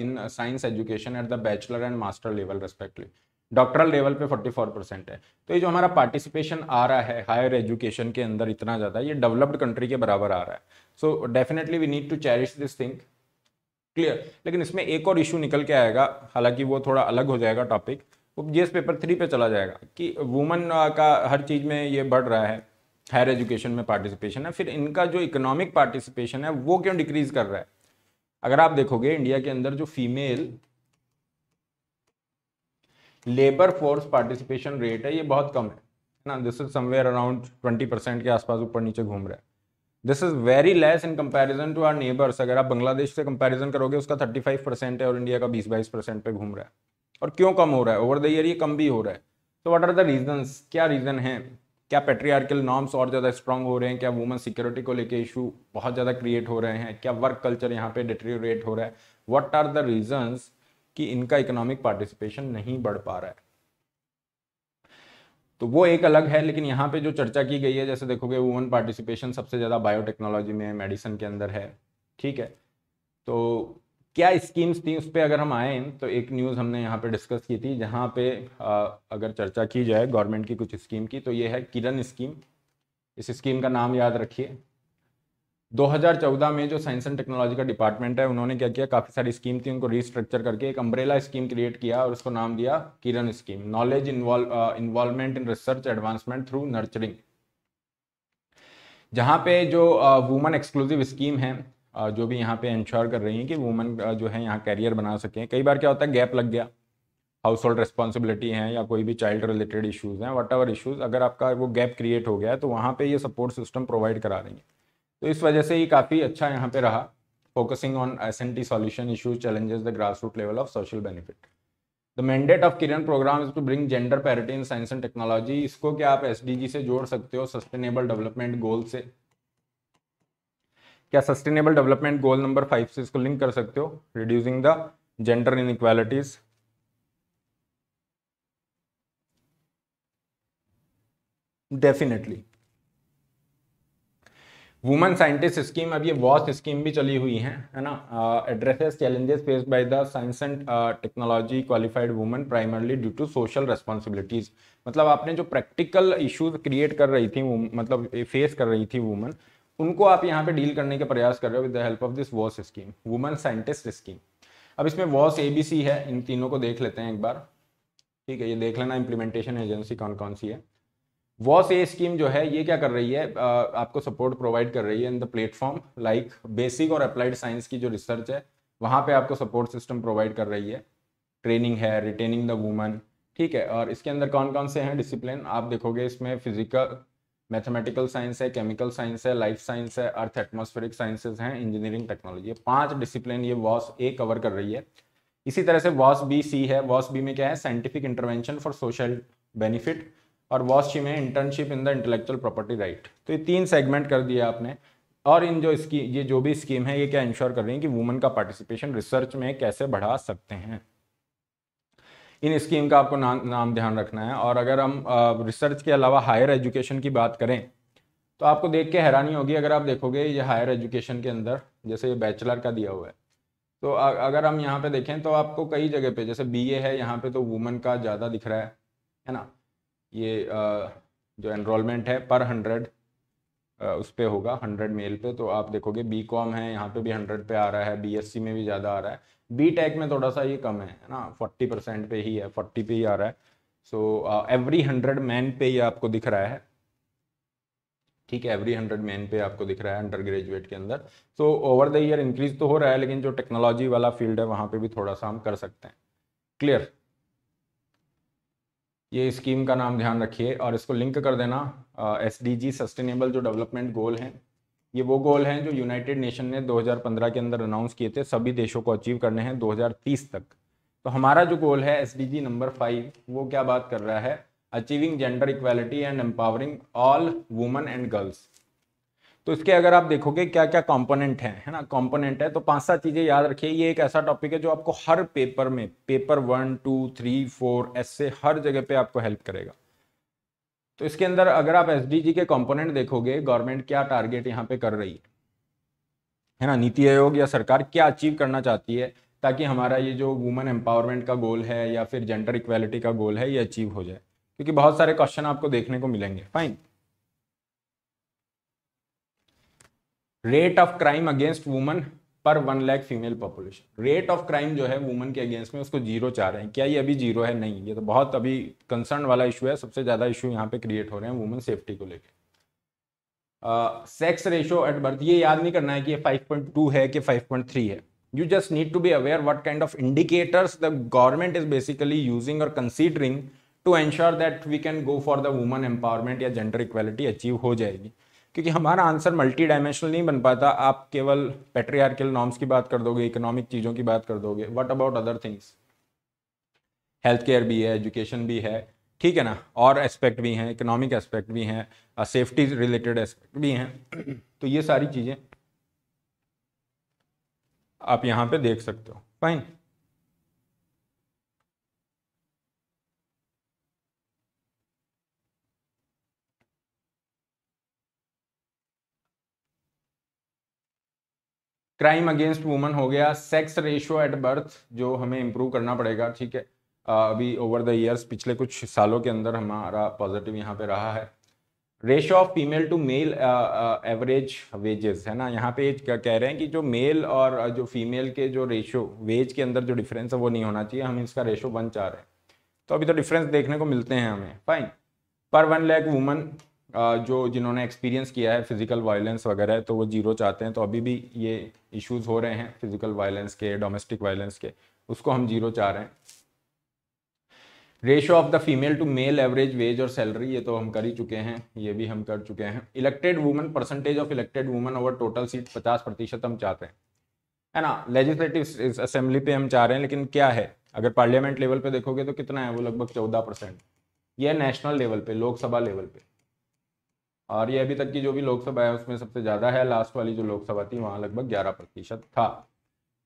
in science education at the bachelor and master level respectively doctoral level पे 44 परसेंट है तो ये जो हमारा पार्टिसिपेशन आ रहा है हायर एजुकेशन के अंदर इतना ज़्यादा ये डेवलप्ड कंट्री के बराबर आ रहा है so definitely we need to cherish this thing clear लेकिन इसमें एक और इशू निकल के आएगा हालांकि वो थोड़ा अलग हो जाएगा टॉपिक वो जी पेपर थ्री पे चला जाएगा कि वुमन का हर चीज़ में ये बढ़ रहा है हायर एजुकेशन में पार्टिसिपेशन है फिर इनका जो इकोनॉमिक पार्टिसिपेशन है वो क्यों डिक्रीज कर रहा है अगर आप देखोगे इंडिया के अंदर जो female labour force participation rate है ये बहुत कम है ना this is somewhere around twenty percent के आसपास ऊपर नीचे घूम रहा है this is very less in comparison to our neighbours अगर आप बांग्लादेश से कंपैरिजन करोगे उसका थर्टी फाइव परसेंट है और इंडिया का बीस बाईस परसेंट पे घूम रहा है और क्यों कम हो रहा है ओवर द ईयर ये कम भी हो रहा है तो व्हाट आर द रीजंस क्या रीज़न है क्या पेट्रियार्कल नॉर्म्स और ज़्यादा स्ट्रांग हो रहे हैं क्या वुमेन सिक्योरिटी को लेके इशू बहुत ज़्यादा क्रिएट हो रहे हैं क्या वर्क कल्चर यहाँ पे डिटेरियोरेट हो रहा है व्हाट आर द रीजंस कि इनका इकोनॉमिक पार्टिसिपेशन नहीं बढ़ पा रहा है तो वो एक अलग है लेकिन यहाँ पे जो चर्चा की गई है जैसे देखोगे वुमेन पार्टिसिपेशन सबसे ज़्यादा बायोटेक्नोलॉजी में मेडिसिन के अंदर है ठीक है तो क्या स्कीम्स थी उस पर अगर हम आए तो एक न्यूज़ हमने यहाँ पे डिस्कस की थी जहाँ पे आ, अगर चर्चा की जाए गवर्नमेंट की कुछ स्कीम की तो ये है किरण स्कीम इस स्कीम का नाम याद रखिए 2014 में जो साइंस एंड टेक्नोलॉजी का डिपार्टमेंट है उन्होंने क्या किया काफ़ी सारी स्कीम थी उनको रीस्ट्रक्चर करके एक अम्ब्रेला स्कीम क्रिएट किया और उसको नाम दिया Kiran scheme knowledge involvement in research advancement through nurturing जहाँ पे जो वुमन एक्सक्लूसिव स्कीम है जो भी यहाँ पे इंश्योर कर रही हैं कि वुमेन जो है यहाँ कैरियर बना सकें कई बार क्या होता है गैप लग गया हाउस होल्ड रिस्पॉन्सिबिलिटी हैं या कोई भी चाइल्ड रिलेटेड इशूज़ हैं वट एवर इशूज़ अगर आपका वो गैप क्रिएट हो गया है तो वहाँ पर ये सपोर्ट सिस्टम प्रोवाइड करा रही हैं तो इस वजह से ये काफ़ी अच्छा यहाँ पर रहा focusing on S N T solution issues challenges the grass root level of social benefit the mandate of Kiran program is to bring gender parity in science and technology इसको क्या आप एस डी जी से जोड़ सकते हो सस्टेनेबल डेवलपमेंट गोल से क्या sustainable development goal number five से इसको लिंक कर सकते हो reducing the gender inequalities definitely women scientist scheme अब ये वॉस स्कीम भी चली हुई है है ना addresses challenges face by the science and technology qualified women primarily due to social responsibilities मतलब आपने जो प्रैक्टिकल इश्यूज क्रिएट कर रही थी मतलब फेस कर रही थी वुमेन उनको आप यहाँ पे डील करने के प्रयास कर रहे हो with the help of this वॉस स्कीम वुमेन साइंटिस्ट स्कीम अब इसमें वॉस ए बी सी है इन तीनों को देख लेते हैं एक बार ठीक है ये देख लेना इम्प्लीमेंटेशन एजेंसी कौन कौन सी है वॉस ए स्कीम जो है ये क्या कर रही है आ, आपको सपोर्ट प्रोवाइड कर रही है in the platform like basic और अप्लाइड साइंस की जो रिसर्च है वहाँ पे आपको सपोर्ट सिस्टम प्रोवाइड कर रही है ट्रेनिंग है रिटेनिंग द वुमन ठीक है और इसके अंदर कौन कौन से हैं डिसिप्लिन आप देखोगे इसमें फिजिकल मैथमेटिकल साइंस है केमिकल साइंस है लाइफ साइंस है अर्थ एटमोस्फेरिक साइंसेज हैं इंजीनियरिंग टेक्नोलॉजी ये पांच डिसिप्लिन ये वॉस ए कवर कर रही है इसी तरह से वॉस बी सी है वॉस बी में क्या है scientific intervention for social benefit और वॉस सी में internship in the intellectual property right तो ये तीन सेगमेंट कर दिया आपने और इन जो इसकी ये जो भी स्कीम है ये क्या इंश्योर कर रही है कि वुमेन का पार्टिसिपेशन रिसर्च में कैसे बढ़ा सकते हैं इन स्कीम का आपको ना, नाम ध्यान रखना है और अगर हम रिसर्च के अलावा हायर एजुकेशन की बात करें तो आपको देख के हैरानी होगी अगर आप देखोगे ये हायर एजुकेशन के अंदर जैसे ये बैचलर का दिया हुआ है तो अगर हम यहाँ पे देखें तो आपको कई जगह पे जैसे बीए है यहाँ पे तो वुमेन का ज़्यादा दिख रहा है है ना ये जो एनरोलमेंट है पर हंड्रेड उस पर होगा हंड्रेड मेल पे तो आप देखोगे बी कॉम है यहाँ पे भी हंड्रेड पे आ रहा है बीएससी में भी ज़्यादा आ रहा है बी टेक में थोड़ा सा ये कम है ना फोर्टी परसेंट पे ही है फोर्टी पे ही आ रहा है सो एवरी हंड्रेड मैन पे ही आपको दिख रहा है ठीक है एवरी हंड्रेड मैन पे आपको दिख रहा है अंडर ग्रेजुएट के अंदर so over the year increase तो हो रहा है लेकिन जो टेक्नोलॉजी वाला फील्ड है वहां पे भी थोड़ा सा हम कर सकते हैं क्लियर ये स्कीम का नाम ध्यान रखिए और इसको लिंक कर देना एस डी जी सस्टेनेबल जो डेवलपमेंट गोल हैं ये वो गोल हैं जो यूनाइटेड नेशन ने 2015 के अंदर अनाउंस किए थे सभी देशों को अचीव करने हैं 2030 तक तो हमारा जो गोल है एस नंबर फाइव वो क्या बात कर रहा है achieving gender equality and empowering all women and girls तो इसके अगर आप देखोगे क्या क्या कंपोनेंट है ना कंपोनेंट है तो पांच सात चीज़ें याद रखिए ये एक ऐसा टॉपिक है जो आपको हर पेपर में paper one two three four ऐसे हर जगह पे आपको हेल्प करेगा तो इसके अंदर अगर आप एस के कॉम्पोनेंट देखोगे गवर्नमेंट क्या टारगेट यहाँ पे कर रही है है ना नीति आयोग या सरकार क्या अचीव करना चाहती है ताकि हमारा ये जो वुमेन एम्पावरमेंट का गोल है या फिर जेंडर इक्वेलिटी का गोल है ये अचीव हो जाए क्योंकि बहुत सारे क्वेश्चन आपको देखने को मिलेंगे fine rate of crime against women per one lakh female population rate of crime जो है वुमेन के अगेंस्ट में उसको जीरो चाह रहे हैं क्या ये अभी जीरो है नहीं ये तो बहुत अभी कंसर्न वाला इशू है सबसे ज़्यादा इशू यहाँ पे क्रिएट हो रहे हैं वुमेन सेफ्टी को लेकर सेक्स रेशो एट बर्थ ये याद नहीं करना है कि ये 5.2 है कि 5.3 है you just need to be aware what kind of indicators the government is basically using और considering to ensure that we can go for the woman empowerment या जेंडर इक्वालिटी अचीव हो जाएगी क्योंकि हमारा आंसर मल्टी डायमेंशनल नहीं बन पाता आप केवल पेट्रियार्कियल नॉर्म्स की बात कर दोगे इकोनॉमिक चीज़ों की बात कर दोगे what about other things health care भी है एजुकेशन भी है ठीक है ना और एस्पेक्ट भी हैं इकोनॉमिक एस्पेक्ट भी हैं सेफ्टी रिलेटेड एस्पेक्ट भी हैं तो ये सारी चीज़ें आप यहाँ पे देख सकते हो फाइन क्राइम अगेंस्ट वुमन हो गया सेक्स रेशियो एट बर्थ जो हमें इम्प्रूव करना पड़ेगा ठीक है अभी ओवर द ईयर्स पिछले कुछ सालों के अंदर हमारा पॉजिटिव यहाँ पे रहा है ratio of female to male average wages है ना यहाँ पे कह रहे हैं कि जो मेल और जो फीमेल के जो रेशियो वेज के अंदर जो डिफरेंस है वो नहीं होना चाहिए हम इसका रेशियो वन चाह रहे हैं तो अभी तो डिफरेंस देखने को मिलते हैं हमें फाइन पर वन लैक वुमन जो जिन्होंने एक्सपीरियंस किया है फिजिकल वायलेंस वगैरह तो वो जीरो चाहते हैं तो अभी भी ये इश्यूज हो रहे हैं फिजिकल वायलेंस के डोमेस्टिक वायलेंस के उसको हम जीरो चाह रहे हैं ratio of the female to male average wage और सैलरी ये तो हम कर ही चुके हैं ये भी हम कर चुके हैं elected women percentage of elected women over total seat पचास प्रतिशत हम चाहते हैं है ना लेजिस्लेटिव असेंबली पे हम चाह रहे हैं लेकिन क्या है अगर पार्लियामेंट लेवल पे देखोगे तो कितना है वो लगभग चौदह परसेंट यह नेशनल लेवल पे लोकसभा लेवल पे और ये अभी तक की जो भी लोकसभा है उसमें सबसे ज़्यादा है लास्ट वाली जो लोकसभा थी वहाँ लगभग ग्यारह प्रतिशत था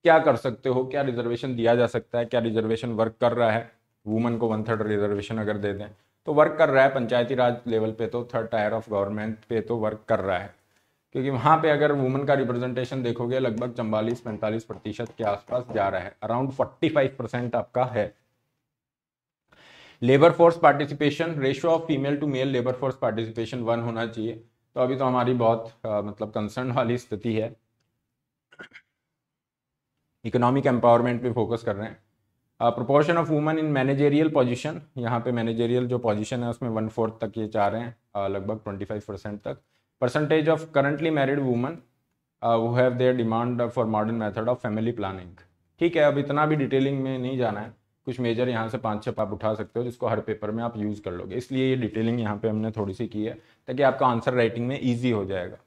क्या कर सकते हो क्या रिजर्वेशन दिया जा सकता है क्या रिजर्वेशन वर्क कर रहा है वुमेन को वन थर्ड रिजर्वेशन अगर दे दें तो वर्क कर रहा है पंचायती राज लेवल पे तो थर्ड टायर ऑफ गवर्नमेंट पे तो वर्क कर रहा है क्योंकि वहाँ पे अगर वुमेन का रिप्रेजेंटेशन देखोगे लगभग चम्बालीस पैंतालीस प्रतिशत के आसपास जा रहा है अराउंड फोर्टी फाइव परसेंट आपका है labour force participation ratio of female to male labour force participation one होना चाहिए तो अभी तो हमारी बहुत आ, मतलब कंसर्न वाली स्थिति है इकोनॉमिक एम्पावरमेंट पे फोकस कर रहे हैं proportion of women in managerial position यहाँ पे मैनेजेरियल जो पोजीशन है उसमें वन फोर्थ तक ये चाह रहे हैं लगभग ट्वेंटी फाइव परसेंट तक percentage of currently married women who have their demand for modern method of family planning ठीक है अब इतना भी डिटेलिंग में नहीं जाना है कुछ मेजर यहाँ से पाँच छः आप उठा सकते हो जिसको हर पेपर में आप यूज़ कर लोगे इसलिए ये डिटेलिंग यहाँ पे हमने थोड़ी सी की है ताकि आपका आंसर राइटिंग में ईजी हो जाएगा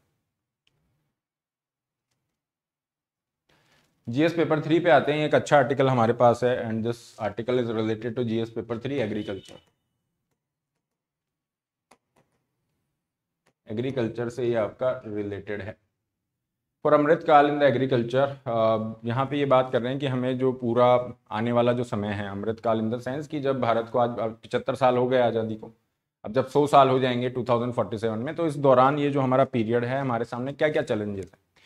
जीएस पेपर थ्री पे आते हैं एक अच्छा आर्टिकल हमारे पास है and this article is related to GS paper three agriculture agriculture से ये आपका रिलेटेड है for Amritkaal in the agriculture यहाँ पे ये बात कर रहे हैं कि हमें जो पूरा आने वाला जो समय है अमृतकाल इन द सेंस कि जब भारत को आज पचहत्तर साल हो गए आज़ादी को अब जब सौ साल हो जाएंगे 2047 में तो इस दौरान ये जो हमारा पीरियड है हमारे सामने क्या क्या चैलेंजेस हैं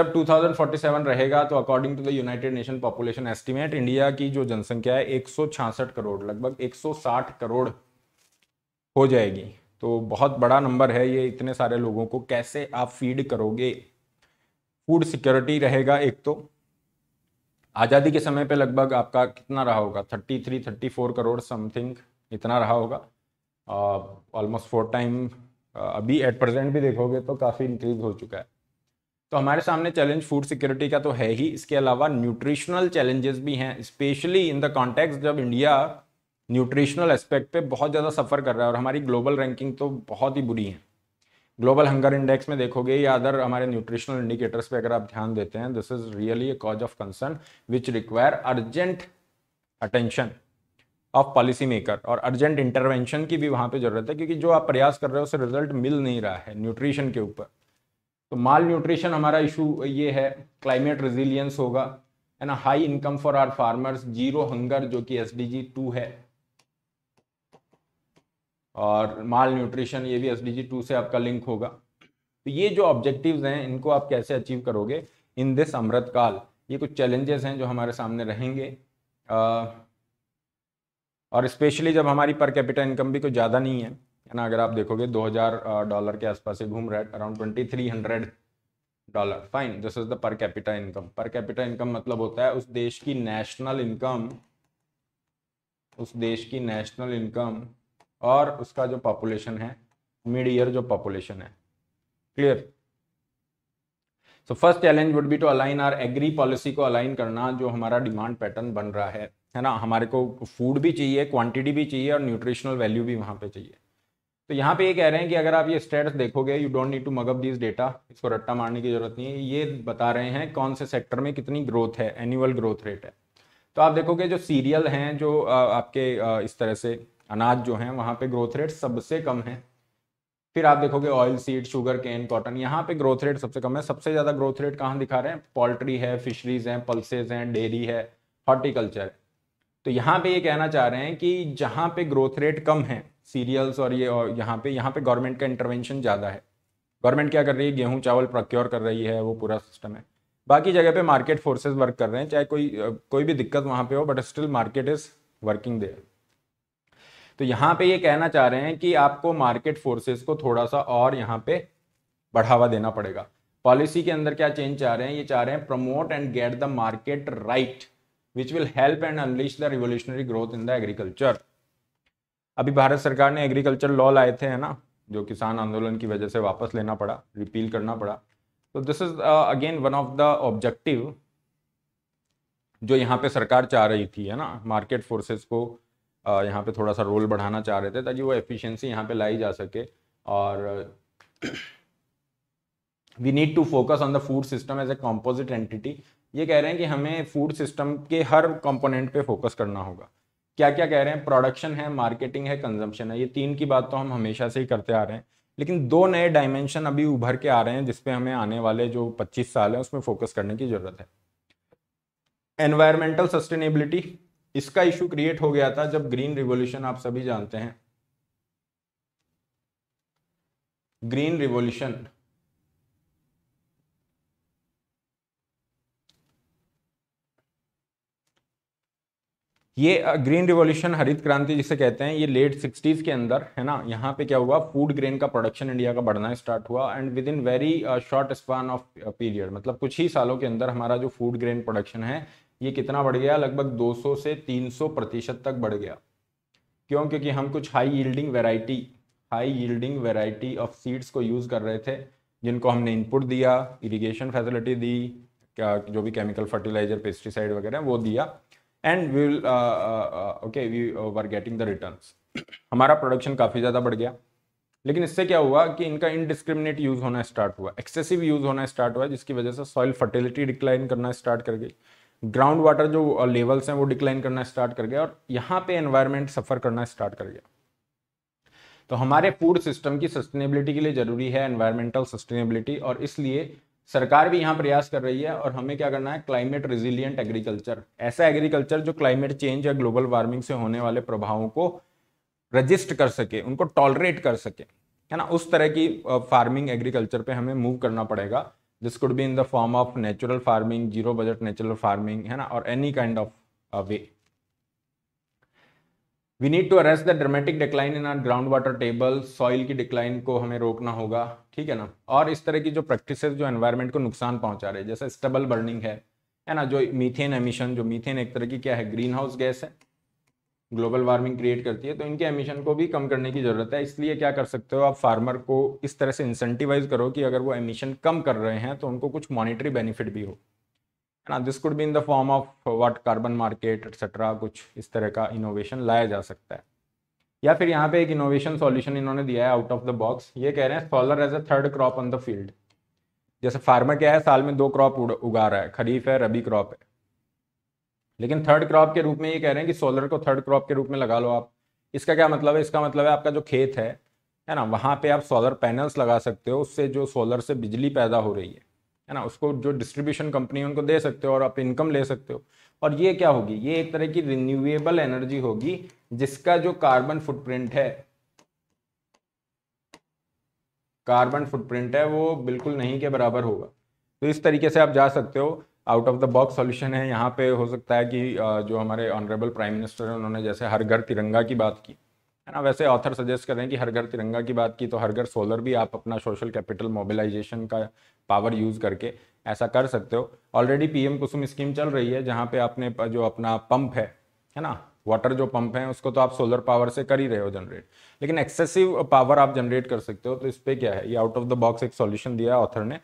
जब 2047 रहेगा तो according to the United Nation population estimate India की जो जनसंख्या है एक करोड़ लगभग 160 करोड़ हो जाएगी तो बहुत बड़ा नंबर है ये इतने सारे लोगों को कैसे आप फीड करोगे फूड सिक्योरिटी रहेगा एक तो आज़ादी के समय पे लगभग आपका कितना रहा होगा thirty three thirty four crore something इतना रहा होगा ऑलमोस्ट फोर टाइम अभी एट प्रेजेंट भी देखोगे तो काफ़ी इंक्रीज हो चुका है तो हमारे सामने चैलेंज फूड सिक्योरिटी का तो है ही इसके अलावा न्यूट्रिशनल चैलेंजेस भी हैं स्पेशली इन द कॉन्टेक्स्ट जब इंडिया न्यूट्रिशनल एस्पेक्ट पे बहुत ज़्यादा सफ़र कर रहा है और हमारी ग्लोबल रैंकिंग तो बहुत ही बुरी है ग्लोबल हंगर इंडेक्स में देखोगे या अदर हमारे न्यूट्रिशनल इंडिकेटर्स पे अगर आप ध्यान देते हैं this is really a cause of concern which require urgent attention of policy maker और अर्जेंट इंटरवेंशन की भी वहाँ पे जरूरत है क्योंकि जो आप प्रयास कर रहे हो उसे रिजल्ट मिल नहीं रहा है न्यूट्रिशन के ऊपर तो माल न्यूट्रिशन हमारा इशू ये है क्लाइमेट रेजिलियंस होगा and high income for our farmers zero hunger जो कि एस डी जी टू है और माल न्यूट्रिशन ये भी एस डी जी टू से आपका लिंक होगा तो ये जो ऑब्जेक्टिव्स हैं इनको आप कैसे अचीव करोगे इन दिस अमृत काल ये कुछ चैलेंजेस हैं जो हमारे सामने रहेंगे आ, और स्पेशली जब हमारी पर कैपिटल इनकम भी कुछ ज़्यादा नहीं है ना अगर आप देखोगे 2000 डॉलर के आसपास से घूम रहा है around 2300 dollar fine this is the per capital income per capital income मतलब होता है उस देश की नेशनल इनकम उस देश की नेशनल इनकम और उसका जो पॉपुलेशन है मिड ईयर जो पॉपुलेशन है clear so first challenge would be to align our agri policy को अलाइन करना जो हमारा डिमांड पैटर्न बन रहा है है ना हमारे को फूड भी चाहिए क्वांटिटी भी चाहिए और न्यूट्रिशनल वैल्यू भी वहाँ पे चाहिए तो यहाँ पे ये कह रहे हैं कि अगर आप ये स्टेट्स देखोगे you don't need to mug up this data इसको रट्टा मारने की जरूरत नहीं है ये बता रहे हैं कौन से सेक्टर में कितनी ग्रोथ है एनुअल ग्रोथ रेट है तो आप देखोगे जो सीरियल हैं जो आपके इस तरह से अनाज जो है वहाँ पे ग्रोथ रेट सबसे कम है फिर आप देखोगे oil seed sugar cane cotton यहाँ पे ग्रोथ रेट सबसे कम है सबसे ज़्यादा ग्रोथ रेट कहाँ दिखा रहे हैं पोल्ट्री है फिशरीज हैं पल्सेज हैं डेयरी है हॉर्टिकल्चर तो यहाँ पे ये कहना चाह रहे हैं कि जहाँ पे ग्रोथ रेट कम है सीरियल्स और ये और यहाँ पे यहाँ पे गवर्नमेंट का इंटरवेंशन ज़्यादा है गवर्नमेंट क्या कर रही है गेहूँ चावल प्रोक्योर कर रही है वो पूरा सिस्टम है बाकी जगह पे मार्केट फोर्सेस वर्क कर रहे हैं चाहे कोई कोई भी दिक्कत वहाँ पे हो but still market is working there तो यहाँ पे ये कहना चाह रहे हैं कि आपको मार्केट फोर्सेस को थोड़ा सा और यहाँ पे बढ़ावा देना पड़ेगा पॉलिसी के अंदर क्या चेंज चाह रहे हैं ये चाह रहे हैं promote and get the market right which will help and unleash the revolutionary growth in the agriculture अभी भारत सरकार ने एग्रीकल्चर लॉ लाए थे है ना जो किसान आंदोलन की वजह से वापस लेना पड़ा रिपील करना पड़ा तो this is again one of the objective जो यहाँ पे सरकार चाह रही थी है ना मार्केट फोर्सेस को यहाँ पे थोड़ा सा रोल बढ़ाना चाह रहे थे ताकि वो एफिशिएंसी यहाँ पे लाई जा सके और we need to focus on the food system as a composite entity ये कह रहे हैं कि हमें फूड सिस्टम के हर कंपोनेंट पे फोकस करना होगा क्या क्या कह रहे हैं प्रोडक्शन है मार्केटिंग है कंजम्पशन है ये तीन की बात तो हम हमेशा से ही करते आ रहे हैं लेकिन दो नए डायमेंशन अभी उभर के आ रहे हैं जिसपे हमें आने वाले जो 25 साल है उसमें फोकस करने की ज़रूरत है एनवायरमेंटल सस्टेनेबिलिटी इसका इश्यू क्रिएट हो गया था जब ग्रीन रिवॉल्यूशन आप सभी जानते हैं ग्रीन रिवॉल्यूशन ये ग्रीन रिवॉल्यूशन हरित क्रांति जिसे कहते हैं ये लेट सिक्सटीज़ के अंदर है ना यहाँ पे क्या हुआ फूड ग्रेन का प्रोडक्शन इंडिया का बढ़ना स्टार्ट हुआ and with in very short span of period मतलब कुछ ही सालों के अंदर हमारा जो फूड ग्रेन प्रोडक्शन है ये कितना बढ़ गया लगभग 200 से 300 प्रतिशत तक बढ़ गया क्यों क्योंकि हम कुछ high yielding variety high yielding variety of seeds को यूज़ कर रहे थे जिनको हमने इनपुट दिया इरिगेशन फैसिलिटी दी क्या जो भी केमिकल फर्टिलाइजर पेस्टिसाइड वगैरह वो दिया and we will okay we were getting the return हमारा प्रोडक्शन काफ़ी ज़्यादा बढ़ गया लेकिन इससे क्या हुआ कि इनका इनडिस्क्रिमिनेट यूज़ होना स्टार्ट हुआ एक्सेसिव यूज़ होना स्टार्ट हुआ जिसकी वजह से सॉइल फर्टिलिटी डिक्लाइन करना स्टार्ट कर गई ग्राउंड वाटर जो लेवल्स हैं वो डिक्लाइन करना स्टार्ट कर गया और यहाँ पे एनवायरनमेंट सफ़र करना स्टार्ट कर गया तो हमारे फूड सिस्टम की सस्टेनेबिलिटी के लिए ज़रूरी है एनवायरमेंटल सस्टेनेबिलिटी और इसलिए सरकार भी यहाँ प्रयास कर रही है और हमें क्या करना है क्लाइमेट रिजिलियंट एग्रीकल्चर ऐसा एग्रीकल्चर जो क्लाइमेट चेंज या ग्लोबल वार्मिंग से होने वाले प्रभावों को रजिस्ट कर सके उनको टॉलरेट कर सके है ना उस तरह की फार्मिंग एग्रीकल्चर पे हमें मूव करना पड़ेगा this could be in the form of natural farming zero budget natural farming है ना और any kind of way we need to arrest the dramatic decline in our ground water table soil की decline को हमें रोकना होगा ठीक है ना और इस तरह की जो प्रैक्टिस जो एनवायरमेंट को नुकसान पहुंचा रहे हैं जैसे स्टबल बर्निंग है है ना जो मीथेन एमिशन जो मीथेन एक तरह की क्या है ग्रीन हाउस गैस है ग्लोबल वार्मिंग क्रिएट करती है तो इनके एमिशन को भी कम करने की ज़रूरत है इसलिए क्या कर सकते हो आप फार्मर को इस तरह से इंसेंटिवाइज करो कि अगर वो एमिशन कम कर रहे हैं तो उनको कुछ मॉनिटरी बेनिफिट भी हो है ना दिस कुड भी in the form of what carbon market etcetera कुछ इस तरह का इनोवेशन लाया जा सकता है या फिर यहाँ पे एक इनोवेशन सॉल्यूशन इन्होंने दिया है आउट ऑफ द बॉक्स ये कह रहे हैं solar as a third crop on the field जैसे फार्मर क्या है साल में दो क्रॉप उगा रहा है खरीफ है रबी क्रॉप है लेकिन थर्ड क्रॉप के रूप में ये कह रहे हैं कि सोलर को थर्ड क्रॉप के रूप में लगा लो आप इसका क्या मतलब है इसका मतलब है आपका जो खेत है है ना वहाँ पे आप सोलर पैनल्स लगा सकते हो उससे जो सोलर से बिजली पैदा हो रही है है ना उसको जो डिस्ट्रीब्यूशन कंपनी है उनको दे सकते हो और आप इनकम ले सकते हो और ये क्या होगी ये एक तरह की रिन्यूएबल एनर्जी होगी जिसका जो कार्बन फुटप्रिंट है कार्बन फुटप्रिंट है वो बिल्कुल नहीं के बराबर होगा तो इस तरीके से आप जा सकते हो out of the box solution है यहाँ पे हो सकता है कि जो हमारे ऑनरेबल प्राइम मिनिस्टर हैं उन्होंने जैसे हर घर तिरंगा की बात की है ना वैसे ऑथर सजेस्ट कर रहे हैं कि हर घर तिरंगा की बात की तो हर घर सोलर भी आप अपना सोशल कैपिटल मोबिलाइजेशन का पावर यूज़ करके ऐसा कर सकते हो ऑलरेडी पीएम कुसुम स्कीम चल रही है जहाँ पे आपने जो अपना पंप है है ना वाटर जो पंप है उसको तो आप सोलर पावर से कर ही रहे हो जनरेट लेकिन एक्सेसिव पावर आप जनरेट कर सकते हो तो इस पर क्या है ये आउट ऑफ द बॉक्स एक सोल्यूशन दिया है ऑथर ने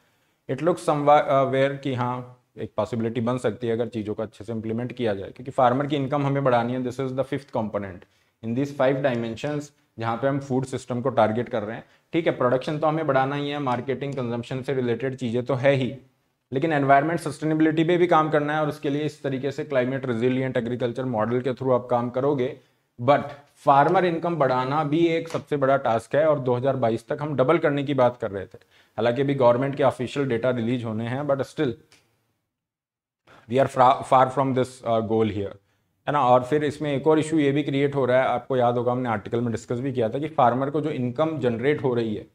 इट लुक्स समवेयर वेयर कि हाँ एक पॉसिबिलिटी बन सकती है अगर चीज़ों को अच्छे से इम्प्लीमेंट किया जाए क्योंकि फार्मर की इनकम हमें बढ़ानी है this is the fifth component in this five dimensions जहाँ पे हम फूड सिस्टम को टारगेट कर रहे हैं ठीक है प्रोडक्शन तो हमें बढ़ाना ही है मार्केटिंग कंजम्पशन से रिलेटेड चीज़ें तो है ही लेकिन एनवायरमेंट सस्टेनेबिलिटी पे भी काम करना है और उसके लिए इस तरीके से क्लाइमेट रिजिलियंट एग्रीकल्चर मॉडल के थ्रू आप काम करोगे बट फार्मर इनकम बढ़ाना भी एक सबसे बड़ा टास्क है और 2022 तक हम डबल करने की बात कर रहे थे हालांकि अभी गवर्नमेंट के ऑफिशियल डेटा रिलीज होने हैं but still we are far from this goal here है ना और फिर इसमें एक और इशू ये भी क्रिएट हो रहा है आपको याद होगा हमने आर्टिकल में डिस्कस भी किया था कि फार्मर को जो इनकम जनरेट हो रही है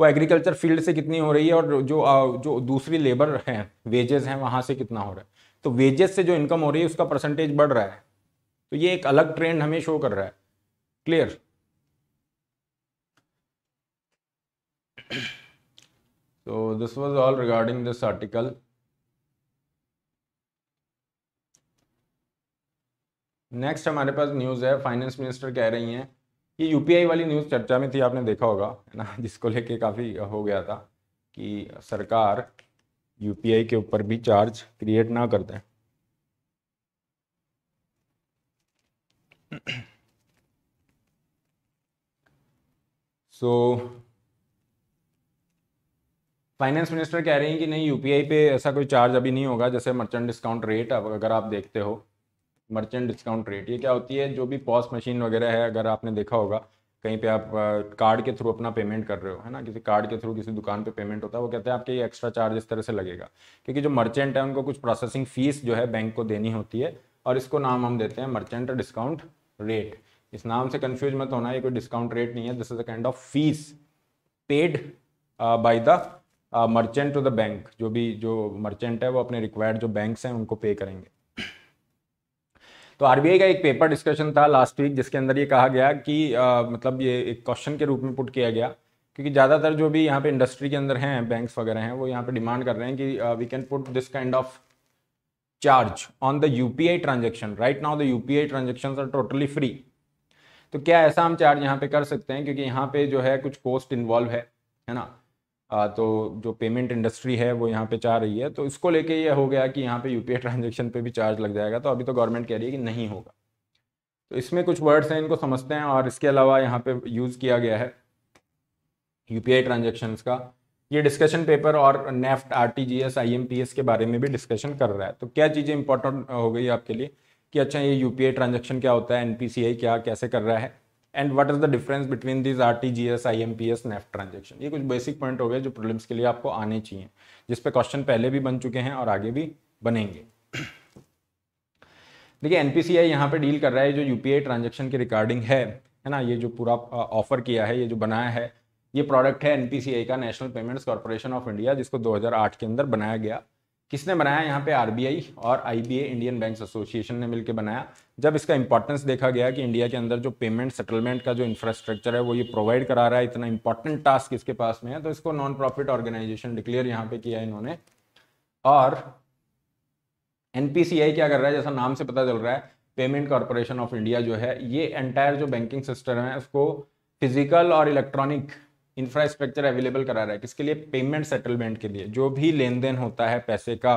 वो एग्रीकल्चर फील्ड से कितनी हो रही है और जो uh, जो दूसरी लेबर हैं वेजेस हैं वहाँ से कितना हो रहा है तो वेजेस से जो इनकम हो रही है उसका परसेंटेज बढ़ रहा है तो ये एक अलग ट्रेंड हमें शो कर रहा है क्लियर तो this was all regarding this article next हमारे पास न्यूज़ है फाइनेंस मिनिस्टर कह रही हैं कि यूपीआई वाली न्यूज़ चर्चा में थी आपने देखा होगा है ना जिसको लेके काफ़ी हो गया था कि सरकार यूपीआई के ऊपर भी चार्ज क्रिएट ना कर दें सो फाइनेंस मिनिस्टर कह रही हैं कि नहीं यूपीआई पे ऐसा कोई चार्ज अभी नहीं होगा जैसे मर्चेंट डिस्काउंट रेट अगर आप देखते हो मर्चेंट डिस्काउंट रेट ये क्या होती है जो भी पॉस मशीन वगैरह है अगर आपने देखा होगा कहीं पे आप कार्ड के थ्रू अपना पेमेंट कर रहे हो है ना किसी कार्ड के थ्रू किसी दुकान पे पेमेंट होता है वो कहते हैं आपके ये एक्स्ट्रा चार्ज इस तरह से लगेगा क्योंकि जो मर्चेंट है उनको कुछ प्रोसेसिंग फीस जो है बैंक को देनी होती है और इसको नाम हम देते हैं मर्चेंट डिस्काउंट रेट इस नाम से कन्फ्यूज मत होना ये कोई डिस्काउंट रेट नहीं है this is a kind of fee paid by the merchant to the bank जो भी जो मर्चेंट है वो अपने रिक्वायर्ड जो बैंक्स हैं उनको पे करेंगे तो आरबीआई का एक पेपर डिस्कशन था लास्ट वीक जिसके अंदर ये कहा गया कि आ, मतलब ये एक क्वेश्चन के रूप में पुट किया गया क्योंकि ज़्यादातर जो भी यहाँ पे इंडस्ट्री के अंदर हैं बैंक्स वगैरह हैं वो यहाँ पे डिमांड कर रहे हैं कि we can put this kind of charge on the U P I transaction right now the U P I transaction are totally free तो क्या ऐसा हम चार्ज यहाँ पे कर सकते हैं क्योंकि यहाँ पे जो है कुछ कॉस्ट इन्वॉल्व है है ना तो जो पेमेंट इंडस्ट्री है वो यहाँ पे चाह रही है तो इसको लेके ये हो गया कि यहाँ पे यूपीआई ट्रांजेक्शन पे भी चार्ज लग जाएगा तो अभी तो गवर्नमेंट कह रही है कि नहीं होगा तो इसमें कुछ वर्ड्स हैं इनको समझते हैं और इसके अलावा यहाँ पे यूज़ किया गया है यू पी का ये डिस्कशन पेपर और NEFT R T G S I M S के बारे में भी डिस्कशन कर रहा है तो क्या चीज़ें इंपॉर्टेंट हो गई आपके लिए कि अच्छा ये यू पी आई ट्रांजेक्शन क्या होता है एन पी सी आई क्या कैसे कर रहा है and what is the difference between this R T G S I M P S NEFT transaction ये कुछ बेसिक पॉइंट हो गए जो प्रॉब्लम्स के लिए आपको आने चाहिए जिस पे क्वेश्चन पहले भी बन चुके हैं और आगे भी बनेंगे देखिए एन पी सी आई यहाँ पर डील कर रहा है जो यू पी आई ट्रांजेक्शन की रिकॉर्डिंग है है ना ये जो पूरा ऑफर किया है ये जो बनाया है ये प्रोडक्ट है एन का national payments corporation of India जिसको दो हजार आठ के अंदर बनाया गया किसने बनाया यहाँ पे आरबीआई और I B A Indian bank association ने मिलकर बनाया जब इसका इंपॉर्टेंस देखा गया कि इंडिया के अंदर जो पेमेंट सेटलमेंट का जो इंफ्रास्ट्रक्चर है वो ये प्रोवाइड करा रहा है इतना इंपॉर्टेंट टास्क इसके पास में है तो इसको नॉन प्रॉफिट ऑर्गेनाइजेशन डिक्लेयर यहाँ पे किया इन्होंने और एनपीसीआई क्या कर रहा है जैसा नाम से पता चल रहा है पेमेंट कॉरपोरेशन ऑफ इंडिया जो है ये एंटायर जो बैंकिंग सिस्टम है उसको फिजिकल और इलेक्ट्रॉनिक इंफ्रास्ट्रक्चर अवेलेबल करा रहा है किसके लिए पेमेंट सेटलमेंट के लिए जो भी लेन देन होता है पैसे का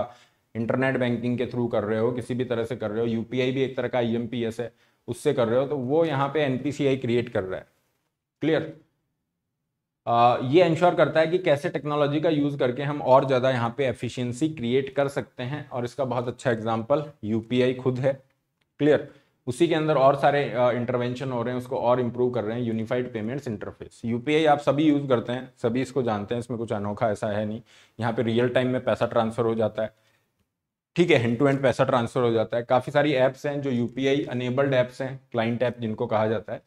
इंटरनेट बैंकिंग के थ्रू कर रहे हो किसी भी तरह से कर रहे हो यू भी एक तरह का आई है उससे कर रहे हो तो वो यहाँ पे एनपीसीआई क्रिएट कर रहा है क्लियर आ, ये इंश्योर करता है कि कैसे टेक्नोलॉजी का यूज़ करके हम और ज़्यादा यहाँ पे एफिशिएंसी क्रिएट कर सकते हैं और इसका बहुत अच्छा एग्जांपल यूपीआई खुद है क्लियर उसी के अंदर और सारे इंटरवेंशन हो रहे हैं उसको और इम्प्रूव कर रहे हैं यूनिफाइड पेमेंट्स इंटरफेस यूपीआई आप सभी यूज़ करते हैं सभी इसको जानते हैं इसमें कुछ अनोखा ऐसा है नहीं यहाँ पे रियल टाइम में पैसा ट्रांसफ़र हो जाता है ठीक है हैंड टू हैंड पैसा ट्रांसफर हो जाता है काफ़ी सारी ऐप्स हैं जो यूपीआई अनेबल्ड ऐप्स हैं क्लाइंट ऐप जिनको कहा जाता है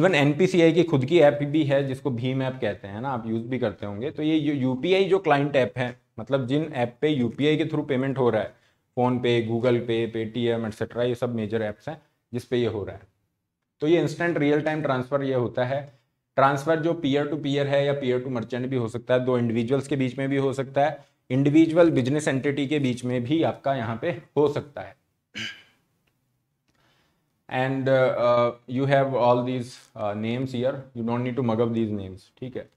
इवन एनपीसीआई की खुद की ऐप भी है जिसको भीम ऐप कहते हैं ना आप यूज़ भी करते होंगे तो ये यूपीआई जो क्लाइंट ऐप है मतलब जिन ऐप पे यूपीआई के थ्रू पेमेंट हो रहा है फ़ोन पे गूगल पे पेटीएम एक्सेट्रा ये सब मेजर ऐप्स हैं जिस पे ये हो रहा है तो ये इंस्टेंट रियल टाइम ट्रांसफ़र ये होता है ट्रांसफ़र जो पीयर टू पीयर है या पीयर टू मर्चेंट भी हो सकता है दो इंडिविजुअल्स के बीच में भी हो सकता है इंडिविजुअल बिजनेस एंटिटी के बीच में भी आपका यहाँ पे हो सकता है and you have all these names yeah you don't need to mug up these names ठीक है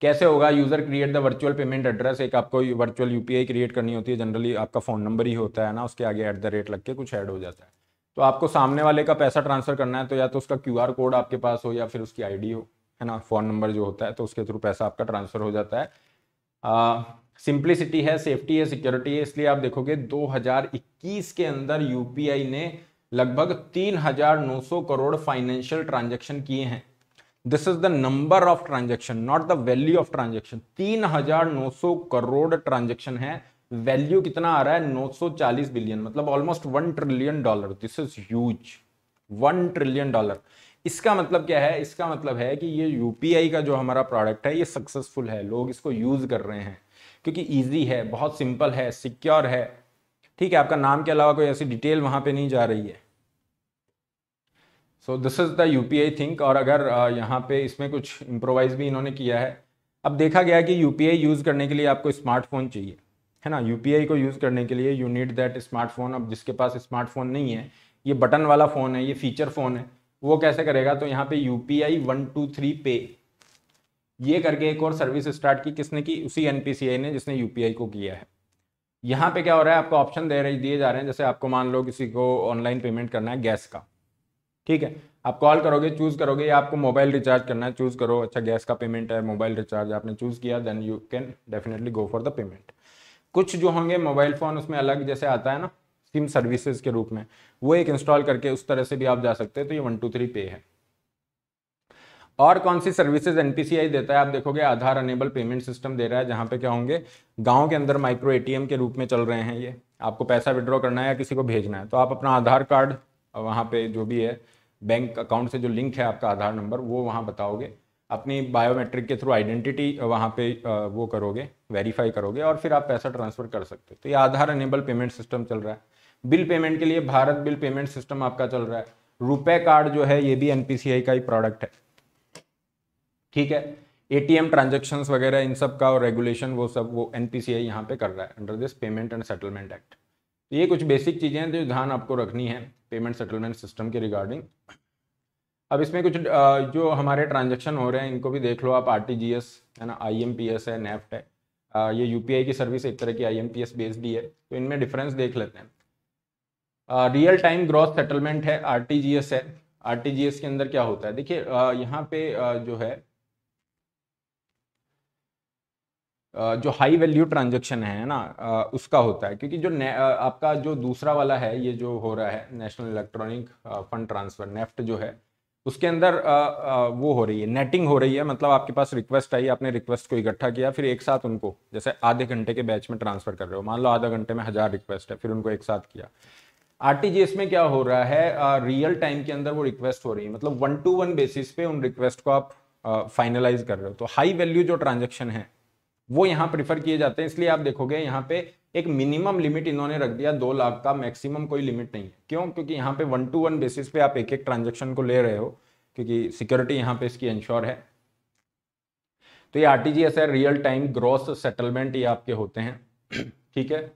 कैसे होगा user create the virtual payment address एक आपको वर्चुअल यूपीआई क्रिएट करनी होती है जनरली आपका फ़ोन नंबर ही होता है ना उसके आगे एट द रेट लग के कुछ ऐड हो जाता है तो आपको सामने वाले का पैसा ट्रांसफ़र करना है तो या तो उसका क्यू कोड आपके पास हो या फिर उसकी आई हो है ना फ़ोन नंबर जो होता है तो उसके थ्रू पैसा आपका ट्रांसफ़र हो जाता है सिंप्लिसिटी है सेफ्टी है सिक्योरिटी है इसलिए आप देखोगे 2021 के अंदर यूपीआई ने लगभग 3,900 करोड़ फाइनेंशियल ट्रांजेक्शन किए हैं this is the number of transaction not the value of transaction 3,900 crore transaction है वैल्यू कितना आ रहा है 940 बिलियन मतलब almost one trillion dollar this is huge one trillion dollar इसका मतलब क्या है इसका मतलब है कि ये यू का जो हमारा प्रोडक्ट है ये सक्सेसफुल है लोग इसको यूज़ कर रहे हैं क्योंकि ईजी है बहुत सिंपल है सिक्योर है ठीक है आपका नाम के अलावा कोई ऐसी डिटेल वहाँ पे नहीं जा रही है so this is the U P I think और अगर यहाँ पे इसमें कुछ इम्प्रोवाइज भी इन्होंने किया है अब देखा गया कि यू पी आई यूज़ करने के लिए आपको स्मार्टफोन चाहिए है ना यू पी आई को यूज़ करने के लिए यू नीड दैट स्मार्टफोन अब जिसके पास स्मार्टफोन नहीं है ये बटन वाला फ़ोन है ये फीचर फ़ोन है वो कैसे करेगा तो यहाँ पे U P I one two three pay ये करके एक और सर्विस स्टार्ट की किसने की उसी एन ने जिसने यू को किया है यहाँ पे क्या हो रहा है आपको ऑप्शन दे रहे दिए जा रहे हैं जैसे आपको मान लो किसी को ऑनलाइन पेमेंट करना है गैस का ठीक है आप कॉल करोगे चूज़ करोगे या आपको मोबाइल रिचार्ज करना है चूज़ करो अच्छा गैस का पेमेंट है मोबाइल रिचार्ज आपने चूज़ किया then you can definitely go for the payment कुछ जो होंगे मोबाइल फ़ोन उसमें अलग जैसे आता है ना सिम सर्विसेज के रूप में वो एक इंस्टॉल करके उस तरह से भी आप जा सकते हैं तो ये वन टू थ्री पे है और कौन सी सर्विसेज एनपीसीआई देता है आप देखोगे आधार अनेबल पेमेंट सिस्टम दे रहा है जहां पे क्या होंगे गांव के अंदर माइक्रो एटीएम के रूप में चल रहे हैं ये आपको पैसा विड्रॉ करना है या किसी को भेजना है तो आप अपना आधार कार्ड वहां पे जो भी है बैंक अकाउंट से जो लिंक है आपका आधार नंबर वो वहाँ बताओगे अपनी बायोमेट्रिक के थ्रू आइडेंटिटी वहाँ पे वो करोगे वेरीफाई करोगे और फिर आप पैसा ट्रांसफ़र कर सकते हो तो ये आधार अनेबल पेमेंट सिस्टम चल रहा है बिल पेमेंट के लिए भारत बिल पेमेंट सिस्टम आपका चल रहा है रुपए कार्ड जो है ये भी एनपीसीआई का ही प्रोडक्ट है ठीक है एटीएम ट्रांजेक्शन वगैरह इन सब का और रेगुलेशन वो सब वो एनपीसीआई यहाँ पे कर रहा है under this payment and settlement act तो ये कुछ बेसिक चीज़ें हैं जो ध्यान आपको रखनी है पेमेंट सेटलमेंट सिस्टम के रिगार्डिंग अब इसमें कुछ जो हमारे ट्रांजेक्शन हो रहे हैं इनको भी देख लो आप आर है ना आई है नेफ्ट e है ये यू की सर्विस एक तरह की आई एम बेस्ड ही है तो इनमें डिफरेंस देख लेते हैं रियल टाइम ग्रॉथ सेटलमेंट है आर है आर के अंदर क्या होता है देखिए यहाँ पे जो है जो हाई वैल्यू ट्रांजेक्शन है ना उसका होता है क्योंकि जो आपका जो दूसरा वाला है ये जो हो रहा है national electronic fund transfer NEFT जो है उसके अंदर वो हो रही है नेटिंग हो रही है मतलब आपके पास रिक्वेस्ट आई आपने रिक्वेस्ट को इकट्ठा किया फिर एक साथ उनको जैसे आधे घंटे के बैच में ट्रांसफ़र कर रहे हो मान लो आधा घंटे में हज़ार रिक्वेस्ट है फिर उनको एक साथ किया आरटीजीएस में क्या हो रहा है रियल uh, टाइम के अंदर वो रिक्वेस्ट हो रही है मतलब वन टू वन बेसिस पे उन रिक्वेस्ट को आप फाइनलाइज uh, कर रहे हो तो हाई वैल्यू जो ट्रांजेक्शन है वो यहाँ प्रिफर किए जाते हैं इसलिए आप देखोगे यहाँ पे एक मिनिमम लिमिट इन्होंने रख दिया दो लाख का मैक्सिमम कोई लिमिट नहीं है क्यों क्योंकि यहाँ पे वन टू वन बेसिस पे आप एक एक ट्रांजेक्शन को ले रहे हो क्योंकि सिक्योरिटी यहाँ पे इसकी इंश्योर है तो ये आरटीजीएस है रियल टाइम ग्रॉस सेटलमेंट ये आपके होते हैं ठीक है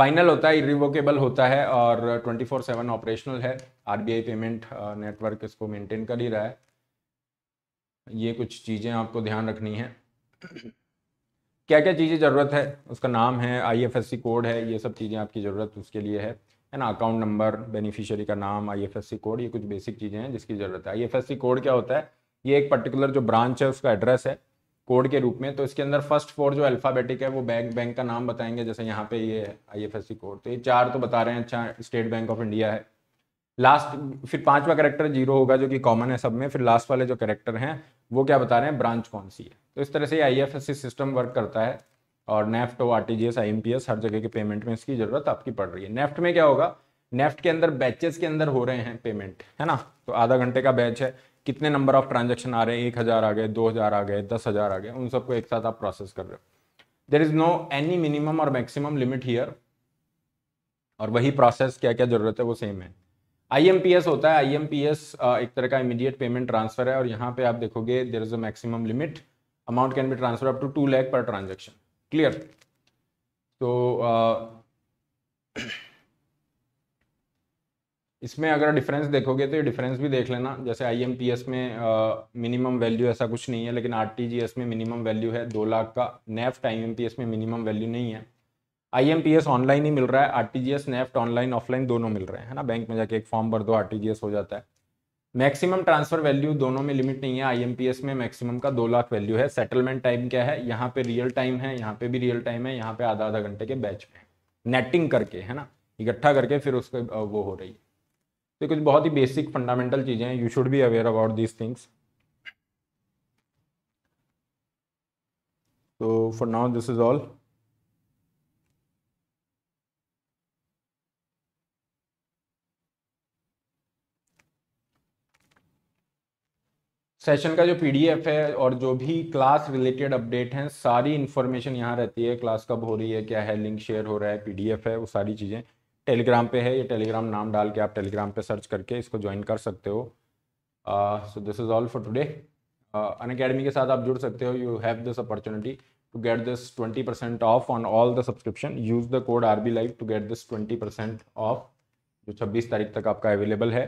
फाइनल होता है इरिवोकेबल होता है और 24 सेवन ऑपरेशनल है आरबीआई पेमेंट नेटवर्क इसको मेंटेन कर ही रहा है ये कुछ चीज़ें आपको ध्यान रखनी है क्या क्या चीज़ें ज़रूरत है उसका नाम है आईएफएससी कोड है ये सब चीज़ें आपकी ज़रूरत उसके लिए है है ना अकाउंट नंबर बेनिफिशियरी का नाम आईएफएससी कोड ये कुछ बेसिक चीज़ें हैं जिसकी ज़रूरत है आईएफएससी कोड क्या होता है ये एक पर्टिकुलर जो ब्रांच है उसका एड्रेस है कोड के रूप में तो इसके अंदर फर्स्ट फोर जो अल्फाबेटिक है वो बैंक बैंक का नाम बताएंगे जैसे यहाँ पे ये I F S C code तो ये चार तो बता रहे हैं अच्छा स्टेट बैंक ऑफ इंडिया है लास्ट फिर पांचवा करेक्टर जीरो होगा जो कि कॉमन है सब में फिर लास्ट वाले जो करेक्टर हैं वो क्या बता रहे हैं ब्रांच कौन सी है तो इस तरह से I F S C system work करता है और नेफ्ट और R T G S I M P S हर जगह के पेमेंट में इसकी ज़रूरत आपकी पड़ रही है नेफ्ट में क्या होगा नेफ्ट के अंदर बैचेस के अंदर हो रहे हैं पेमेंट है ना तो आधा घंटे का बैच है कितने नंबर ऑफ ट्रांजेक्शन आ रहे हैं एक हज़ार आ गए दो हज़ार आ गए दस हज़ार आ गए उन सबको एक साथ आप प्रोसेस कर रहे हो there is no any minimum और मैक्सिमम लिमिट हियर और वही प्रोसेस क्या क्या ज़रूरत है वो सेम है आईएमपीएस होता है आईएमपीएस एक तरह का इमीडिएट पेमेंट ट्रांसफर है और यहाँ पे आप देखोगे देर इज़ तो, a maximum limit amount can be transfer up to two lakh per transaction clear तो इसमें अगर डिफरेंस देखोगे तो ये डिफरेंस भी देख लेना जैसे आई में मिनिमम वैल्यू ऐसा कुछ नहीं है लेकिन आर में मिनिमम वैल्यू है दो लाख का नेफ्ट आई e में मिनिमम वैल्यू नहीं है आई ऑनलाइन ही मिल रहा है आर नेफ्ट ऑनलाइन ऑफलाइन दोनों मिल रहे हैं है ना बैंक में जाके एक फॉर्म भर दो आर हो जाता है मैक्सिमम ट्रांसफर वैल्यू दोनों में लिमिट नहीं है आई में मैक्सिमम का दो लाख वैल्यू है सेटलमेंट टाइम क्या है यहाँ पे रियल टाइम है यहाँ पे भी रियल टाइम है यहाँ पे आधा आधा घंटे के बैच में नेटिंग करके है ना इकट्ठा करके फिर उसके वो हो रही है तो कुछ बहुत ही बेसिक फंडामेंटल चीज़ें हैं you should be aware about these things तो for now this is all session का जो पीडीएफ है और जो भी क्लास रिलेटेड अपडेट हैं सारी इन्फॉर्मेशन यहाँ रहती है क्लास कब हो रही है क्या है लिंक शेयर हो रहा है पीडीएफ है वो सारी चीज़ें टेलीग्राम पे है ये टेलीग्राम नाम डाल के आप टेलीग्राम पे सर्च करके इसको ज्वाइन कर सकते हो so this is all for today Unacademy के साथ आप जुड़ सकते हो you have this opportunity to get this twenty percent off on all the subscription use the code R B live to get this twenty percent off जो छब्बीस तारीख तक आपका अवेलेबल है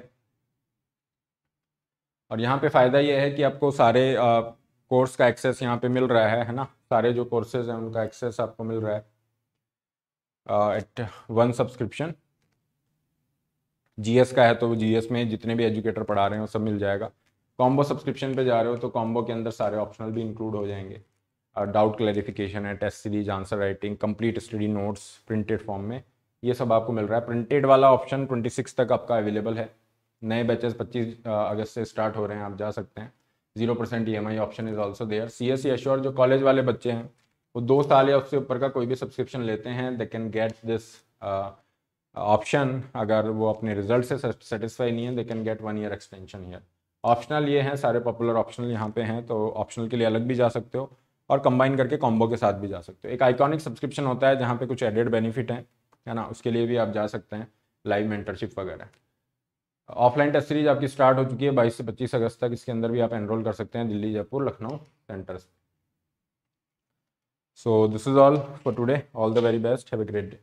और यहाँ पे फ़ायदा ये है कि आपको सारे कोर्स uh, का एक्सेस यहाँ पे मिल रहा है है ना सारे जो कोर्सेज हैं उनका एक्सेस आपको मिल रहा है एट वन सब्सक्रिप्शन जीएस का है तो जीएस में जितने भी एजुकेटर पढ़ा रहे हैं सब मिल जाएगा कॉम्बो सब्सक्रिप्शन पे जा रहे हो तो कॉम्बो के अंदर सारे ऑप्शनल भी इंक्लूड हो जाएंगे डाउट uh, क्लैरिफिकेशन है test series answer writing complete study notes printed form में ये सब आपको मिल रहा है प्रिंटेड वाला ऑप्शन ट्वेंटी सिक्स तक आपका अवेलेबल है नए बैचेस पच्चीस uh, अगस्त से स्टार्ट हो रहे हैं आप जा सकते हैं zero percent E M I option is also there C S C assure जो कॉलेज वाले बच्चे हैं वो दो साल या उससे ऊपर का कोई भी सब्सक्रिप्शन लेते हैं they can get this option अगर वो अपने रिजल्ट से सेटिस्फाई नहीं है they can get one year extension year optional ये हैं सारे पॉपुलर ऑप्शनल यहाँ पे हैं तो ऑप्शनल के लिए अलग भी जा सकते हो और कंबाइन करके कॉम्बो के साथ भी जा सकते हो एक आइकॉनिक सब्सक्रिप्शन होता है जहाँ पे कुछ एडेड बेनिफिट हैं है ना उसके लिए भी आप जा सकते हैं लाइव मेंटरशिप वगैरह ऑफलाइन टेस्ट सीरीज आपकी स्टार्ट हो चुकी है बाईस से पच्चीस अगस्त तक इसके अंदर भी आप एनरोल कर सकते हैं Delhi Jaipur Lucknow centres So this is all for today. All the very best. Have a great day.